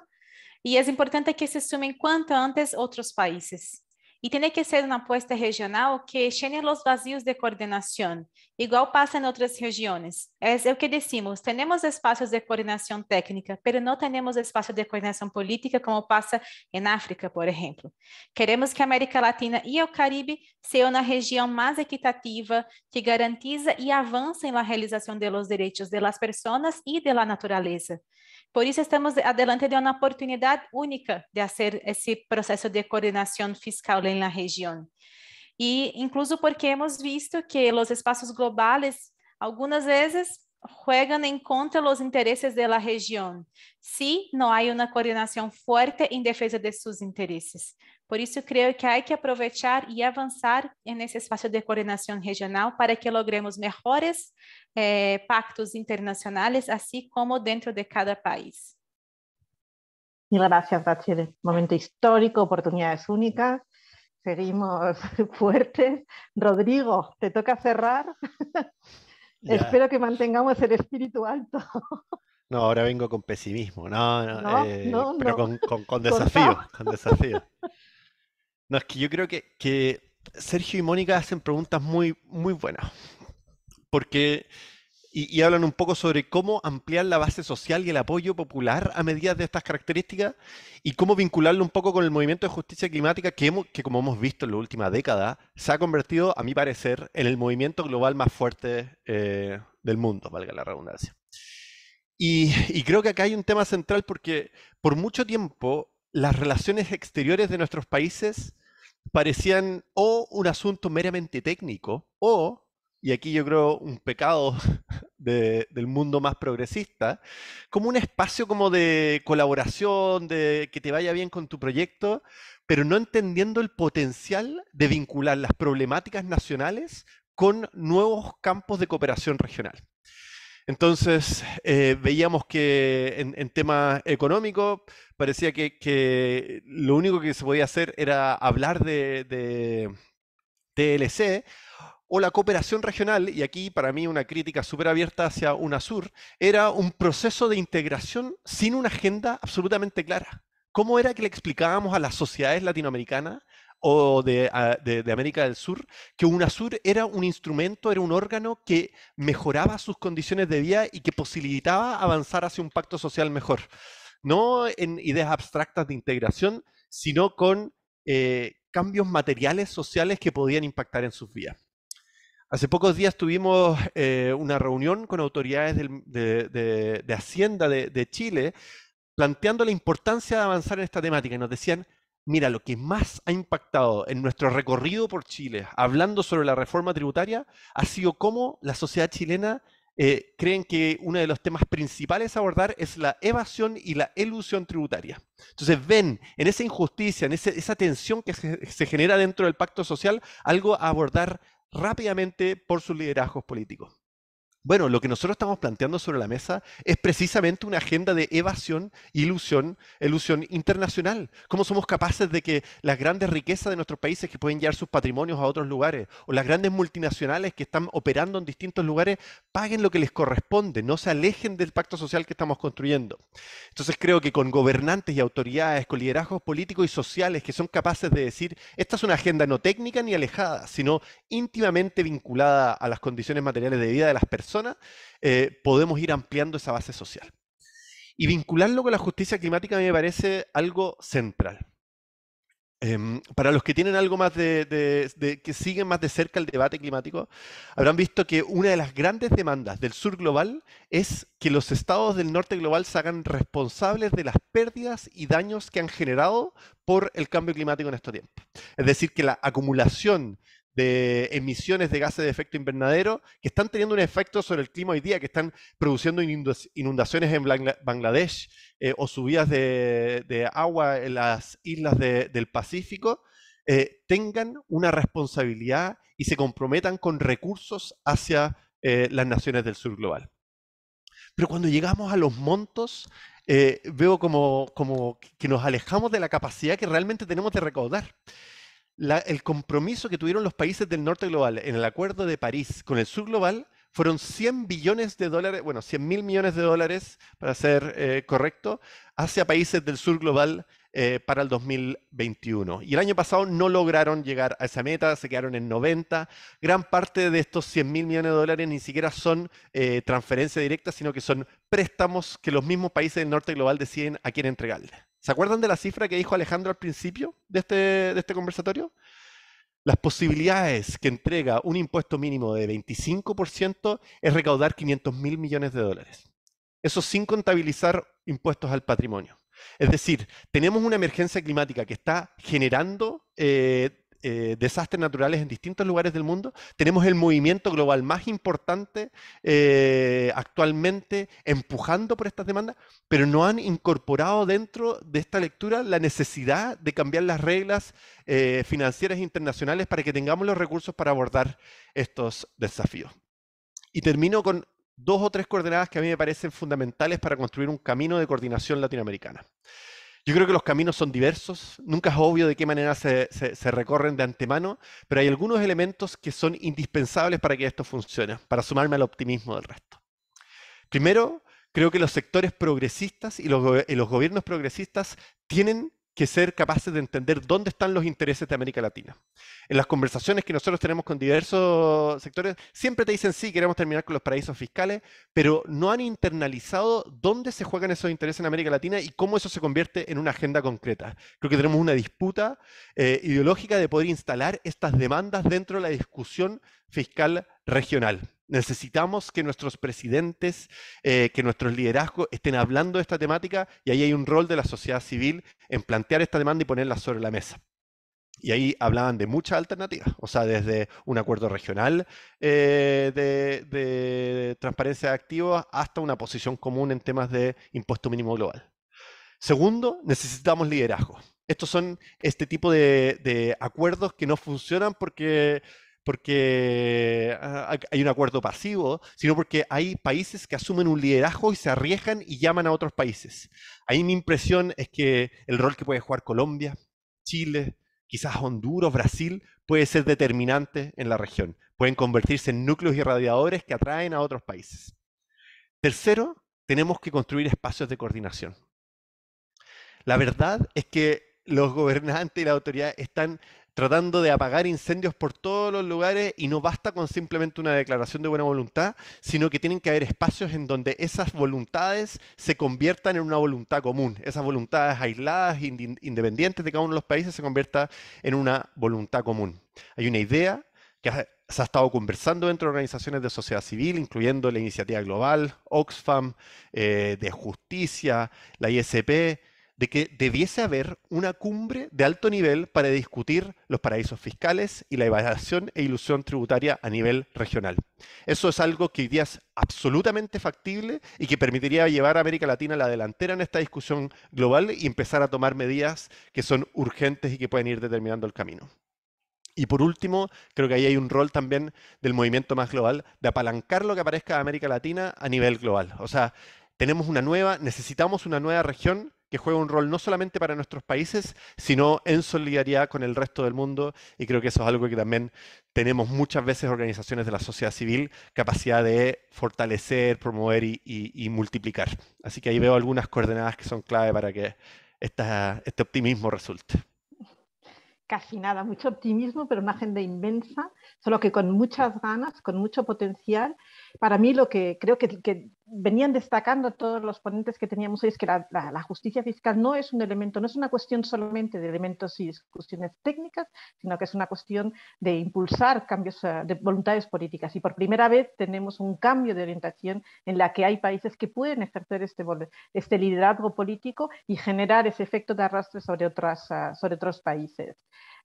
E é importante que se sumen quanto antes outros países y tiene que ser una apuesta regional que llene los vacíos de coordinación, igual pasa en otras regiones. Es lo que decimos, tenemos espacios de coordinación técnica, pero no tenemos espacios de coordinación política como pasa en África, por ejemplo. Queremos que América Latina y el Caribe sea una región más equitativa que garantiza y avance en la realización de los derechos de las personas y de la naturaleza. Por isso, estamos adelante de uma oportunidade única de fazer esse processo de coordenação fiscal na região. E, incluso porque hemos visto que os espaços globais, algumas vezes, juegan contra os interesses da região, se si há uma coordenação forte em defesa defensa de seus interesses. Por eso creo que hay que y avanzar en ese espacio de coordinación regional para que logremos mejores eh, pactos internacionales, así como dentro de cada país. Gracias, Rachel. Momento histórico, oportunidades únicas. Seguimos fuertes. Rodrigo, te toca cerrar. Espero que mantengamos el espíritu alto. No, ahora vengo con pesimismo, no, eh, pero con, con, desafío, con desafío. No, es que yo creo que, Sergio y Mónica hacen preguntas muy, muy buenas. Porque. Y, hablan un poco sobre cómo ampliar la base social y el apoyo popular a medidas de estas características y cómo vincularlo un poco con el movimiento de justicia climática que, que como hemos visto en la última década, se ha convertido, a mi parecer, en el movimiento global más fuerte eh, del mundo, valga la redundancia. Y, y, creo que acá hay un tema central porque por mucho tiempo las relaciones exteriores de nuestros países parecían o un asunto meramente técnico o, y aquí yo creo un pecado del mundo más progresista, como un espacio como de colaboración, de que te vaya bien con tu proyecto, pero no entendiendo el potencial de vincular las problemáticas nacionales con nuevos campos de cooperación regional. Entonces, eh, veíamos que en, tema económico parecía que, lo único que se podía hacer era hablar de, de TLC o la cooperación regional, y aquí para mí una crítica súper abierta hacia UNASUR, era un proceso de integración sin una agenda absolutamente clara. ¿Cómo era que le explicábamos a las sociedades latinoamericanas o ah, de, América del Sur, que UNASUR era un instrumento, era un órgano que mejoraba sus condiciones de vida y que posibilitaba avanzar hacia un pacto social mejor. No en ideas abstractas de integración, sino con eh, cambios materiales sociales que podían impactar en sus vidas. Hace pocos días tuvimos eh, una reunión con autoridades de, de, Hacienda de Chile planteando la importancia de avanzar en esta temática y nos decían, mira, lo que más ha impactado en nuestro recorrido por Chile, hablando sobre la reforma tributaria, ha sido cómo la sociedad chilena eh, creen que uno de los temas principales a abordar es la evasión y la elusión tributaria. Entonces ven en esa injusticia, en esa tensión que se, genera dentro del pacto social, algo a abordar rápidamente por sus liderazgos políticos. Bueno, lo que nosotros estamos planteando sobre la mesa es precisamente una agenda de evasión, ilusión, ilusión internacional. ¿Cómo somos capaces de que las grandes riquezas de nuestros países que pueden llevar sus patrimonios a otros lugares o las grandes multinacionales que están operando en distintos lugares paguen lo que les corresponde, no se alejen del pacto social que estamos construyendo? Entonces creo que con gobernantes y autoridades, con liderazgos políticos y sociales que son capaces de decir, esta es una agenda no técnica ni alejada, sino íntimamente vinculada a las condiciones materiales de vida de las personas eh, podemos ir ampliando esa base social. Y vincularlo con la justicia climática me parece algo central. Em, para los que tienen algo más de, que siguen más de cerca el debate climático, habrán visto que una de las grandes demandas del sur global es que los estados del norte global se hagan responsables de las pérdidas y daños que han generado por el cambio climático en estos tiempos. Es decir, que la acumulación de emisiones de gases de efecto invernadero que están teniendo un efecto sobre el clima hoy día, que están produciendo inundaciones en Bangladesh eh, o subidas de, agua en las islas del Pacífico, eh, tengan una responsabilidad y se comprometan con recursos hacia eh, las naciones del sur global. Pero cuando llegamos a los montos, veo como, como que nos alejamos de la capacidad que realmente tenemos de recaudar el compromiso que tuvieron los países del norte global en el acuerdo de París con el sur global fueron 100 billones de dólares, bueno, 100 mil millones de dólares, para ser eh, correcto, hacia países del sur global eh, para el 2021. Y el año pasado no lograron llegar a esa meta, se quedaron en 90. Gran parte de estos 100 mil millones de dólares ni siquiera son eh, transferencias directas, sino que son préstamos que los mismos países del norte global deciden a quién entregarle. ¿Se acuerdan de la cifra que dijo Alejandro al principio de este, de este conversatorio? Las posibilidades que entrega un impuesto mínimo de 25% es recaudar 500 mil millones de dólares. Eso sin contabilizar impuestos al patrimonio. Es decir, tenemos una emergencia climática que está generando eh, eh, desastres naturales en distintos lugares del mundo. Tenemos el movimiento global más importante eh, actualmente empujando por estas demandas, pero no han incorporado dentro de esta lectura la necesidad de cambiar las reglas eh, financieras internacionales para que tengamos los recursos para abordar estos desafíos. Y termino con dos o tres coordenadas que a mí me parecen fundamentales para construir un camino de coordinación latinoamericana. Yo creo que los caminos son diversos, nunca es obvio de qué manera se, recorren de antemano, pero hay algunos elementos que son indispensables para que esto funcione, para sumarme al optimismo del resto. Primero, creo que los sectores progresistas y los, y los gobiernos progresistas tienen que ser capaces de entender dónde están los intereses de América Latina. En las conversaciones que nosotros tenemos con diversos sectores, siempre te dicen, sí, queremos terminar con los paraísos fiscales, pero no han internalizado dónde se juegan esos intereses en América Latina y cómo eso se convierte en una agenda concreta. Creo que tenemos una disputa eh, ideológica de poder instalar estas demandas dentro de la discusión fiscal regional. Necesitamos que nuestros presidentes, eh, que nuestros liderazgos estén hablando de esta temática y ahí hay un rol de la sociedad civil en plantear esta demanda y ponerla sobre la mesa. Y ahí hablaban de muchas alternativas, o sea, desde un acuerdo regional eh, de, transparencia de activos hasta una posición común en temas de impuesto mínimo global. Segundo, necesitamos liderazgo. Estos son este tipo de, de acuerdos que no funcionan porque porque ah, hay un acuerdo pasivo, sino porque hay países que asumen un liderazgo y se arriesgan y llaman a otros países. Ahí mi impresión es que el rol que puede jugar Colombia, Chile, quizás Honduras, Brasil, puede ser determinante en la región. Pueden convertirse en núcleos irradiadores que atraen a otros países. Tercero, tenemos que construir espacios de coordinación. La verdad es que los gobernantes y la autoridad están tratando de apagar incendios por todos los lugares y no basta con simplemente una declaración de buena voluntad, sino que tienen que haber espacios en donde esas voluntades se conviertan en una voluntad común, esas voluntades aisladas, independientes de cada uno de los países, se convierta en una voluntad común. Hay una idea que se ha estado conversando dentro de organizaciones de sociedad civil, incluyendo la Iniciativa Global, Oxfam, eh, de Justicia, la ISP, de que debiese haber una cumbre de alto nivel para discutir los paraísos fiscales y la evasión e ilusión tributaria a nivel regional. Eso es algo que hoy día es absolutamente factible y que permitiría llevar a América Latina a la delantera en esta discusión global y empezar a tomar medidas que son urgentes y que pueden ir determinando el camino. Y por último, creo que ahí hay un rol también del movimiento más global de apalancar lo que aparezca de América Latina a nivel global. O sea, tenemos una nueva, necesitamos una nueva región que juega un rol no solamente para nuestros países, sino en solidaridad con el resto del mundo. Y creo que eso es algo que también tenemos muchas veces organizaciones de la sociedad civil, capacidad de fortalecer, promover y, multiplicar. Así que ahí veo algunas coordenadas que son clave para que este optimismo resulte casi nada, mucho optimismo, pero una agenda inmensa, solo que con muchas ganas, con mucho potencial para mí lo que creo que, venían destacando todos los ponentes que teníamos es que la, justicia fiscal no es un elemento, no es una cuestión solamente de elementos y discusiones técnicas, sino que es una cuestión de impulsar cambios eh, de voluntades políticas. Y por primera vez tenemos un cambio de orientación en la que hay países que pueden ejercer este, este liderazgo político y generar ese efecto de arrastre sobre eh, otros países.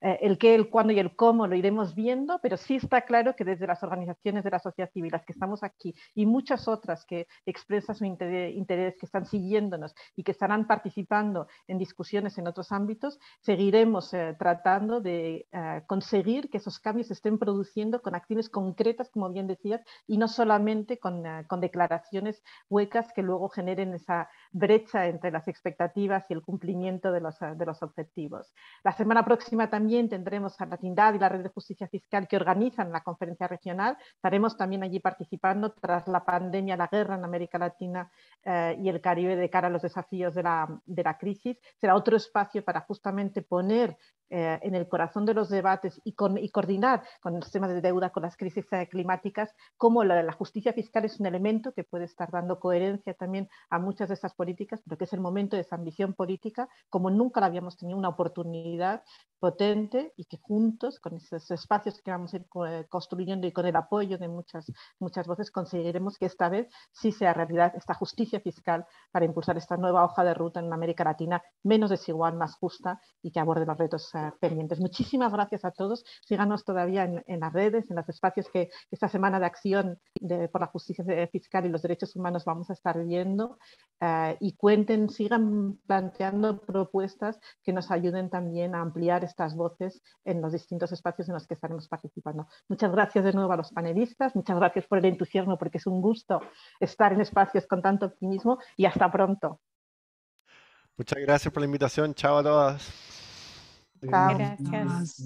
Eh, el qué, el cuándo y el cómo lo iremos viendo, pero sí está claro que desde las organizaciones de la sociedad civil, las que estamos aquí y muchas otras que expresan su interés, que están siguiéndonos y que estarán participando en discusiones en otros ámbitos, seguiremos eh, tratando de eh, conseguir que esos cambios se estén produciendo con acciones concretas, como bien decías, y no solamente con, declaraciones huecas que luego generen esa brecha entre las expectativas y el cumplimiento de los, de los objetivos. La semana próxima también tendremos a la Tindad y la Red de Justicia Fiscal que organizan la conferencia regional. Estaremos también allí participando tras la pandemia, la guerra en América Latina eh, y el Caribe de cara a los desafíos de la, de la crisis. Será otro espacio para justamente poner eh, en el corazón de los debates y, con, y, coordinar con los temas de deuda, con las crisis eh, climáticas, cómo la, la justicia fiscal es un elemento que puede estar dando coherencia también a muchas de esas políticas, porque que es el momento de esa ambición política, como nunca la habíamos tenido, una oportunidad potente y que juntos, con esos espacios que vamos a ir eh, construyendo y con el apoyo de muchas, muchas voces, conseguiremos que esta vez sí sea realidad esta justicia fiscal para impulsar esta nueva hoja de ruta en América Latina menos desigual, más justa y que aborde los retos eh, pendientes. Muchísimas gracias a todos. Síganos todavía en, las redes, en los espacios que esta semana de acción por la justicia eh, fiscal y los derechos humanos vamos a estar viendo. y cuenten, sigan planteando propuestas que nos ayuden también a ampliar estas voces en los distintos espacios en los que estaremos participando. Muchas gracias de nuevo a los panelistas, muchas gracias por el entusiasmo, porque es un gusto estar en espacios con tanto optimismo y hasta pronto. Muchas gracias por la invitación. Chao a todas. Gracias.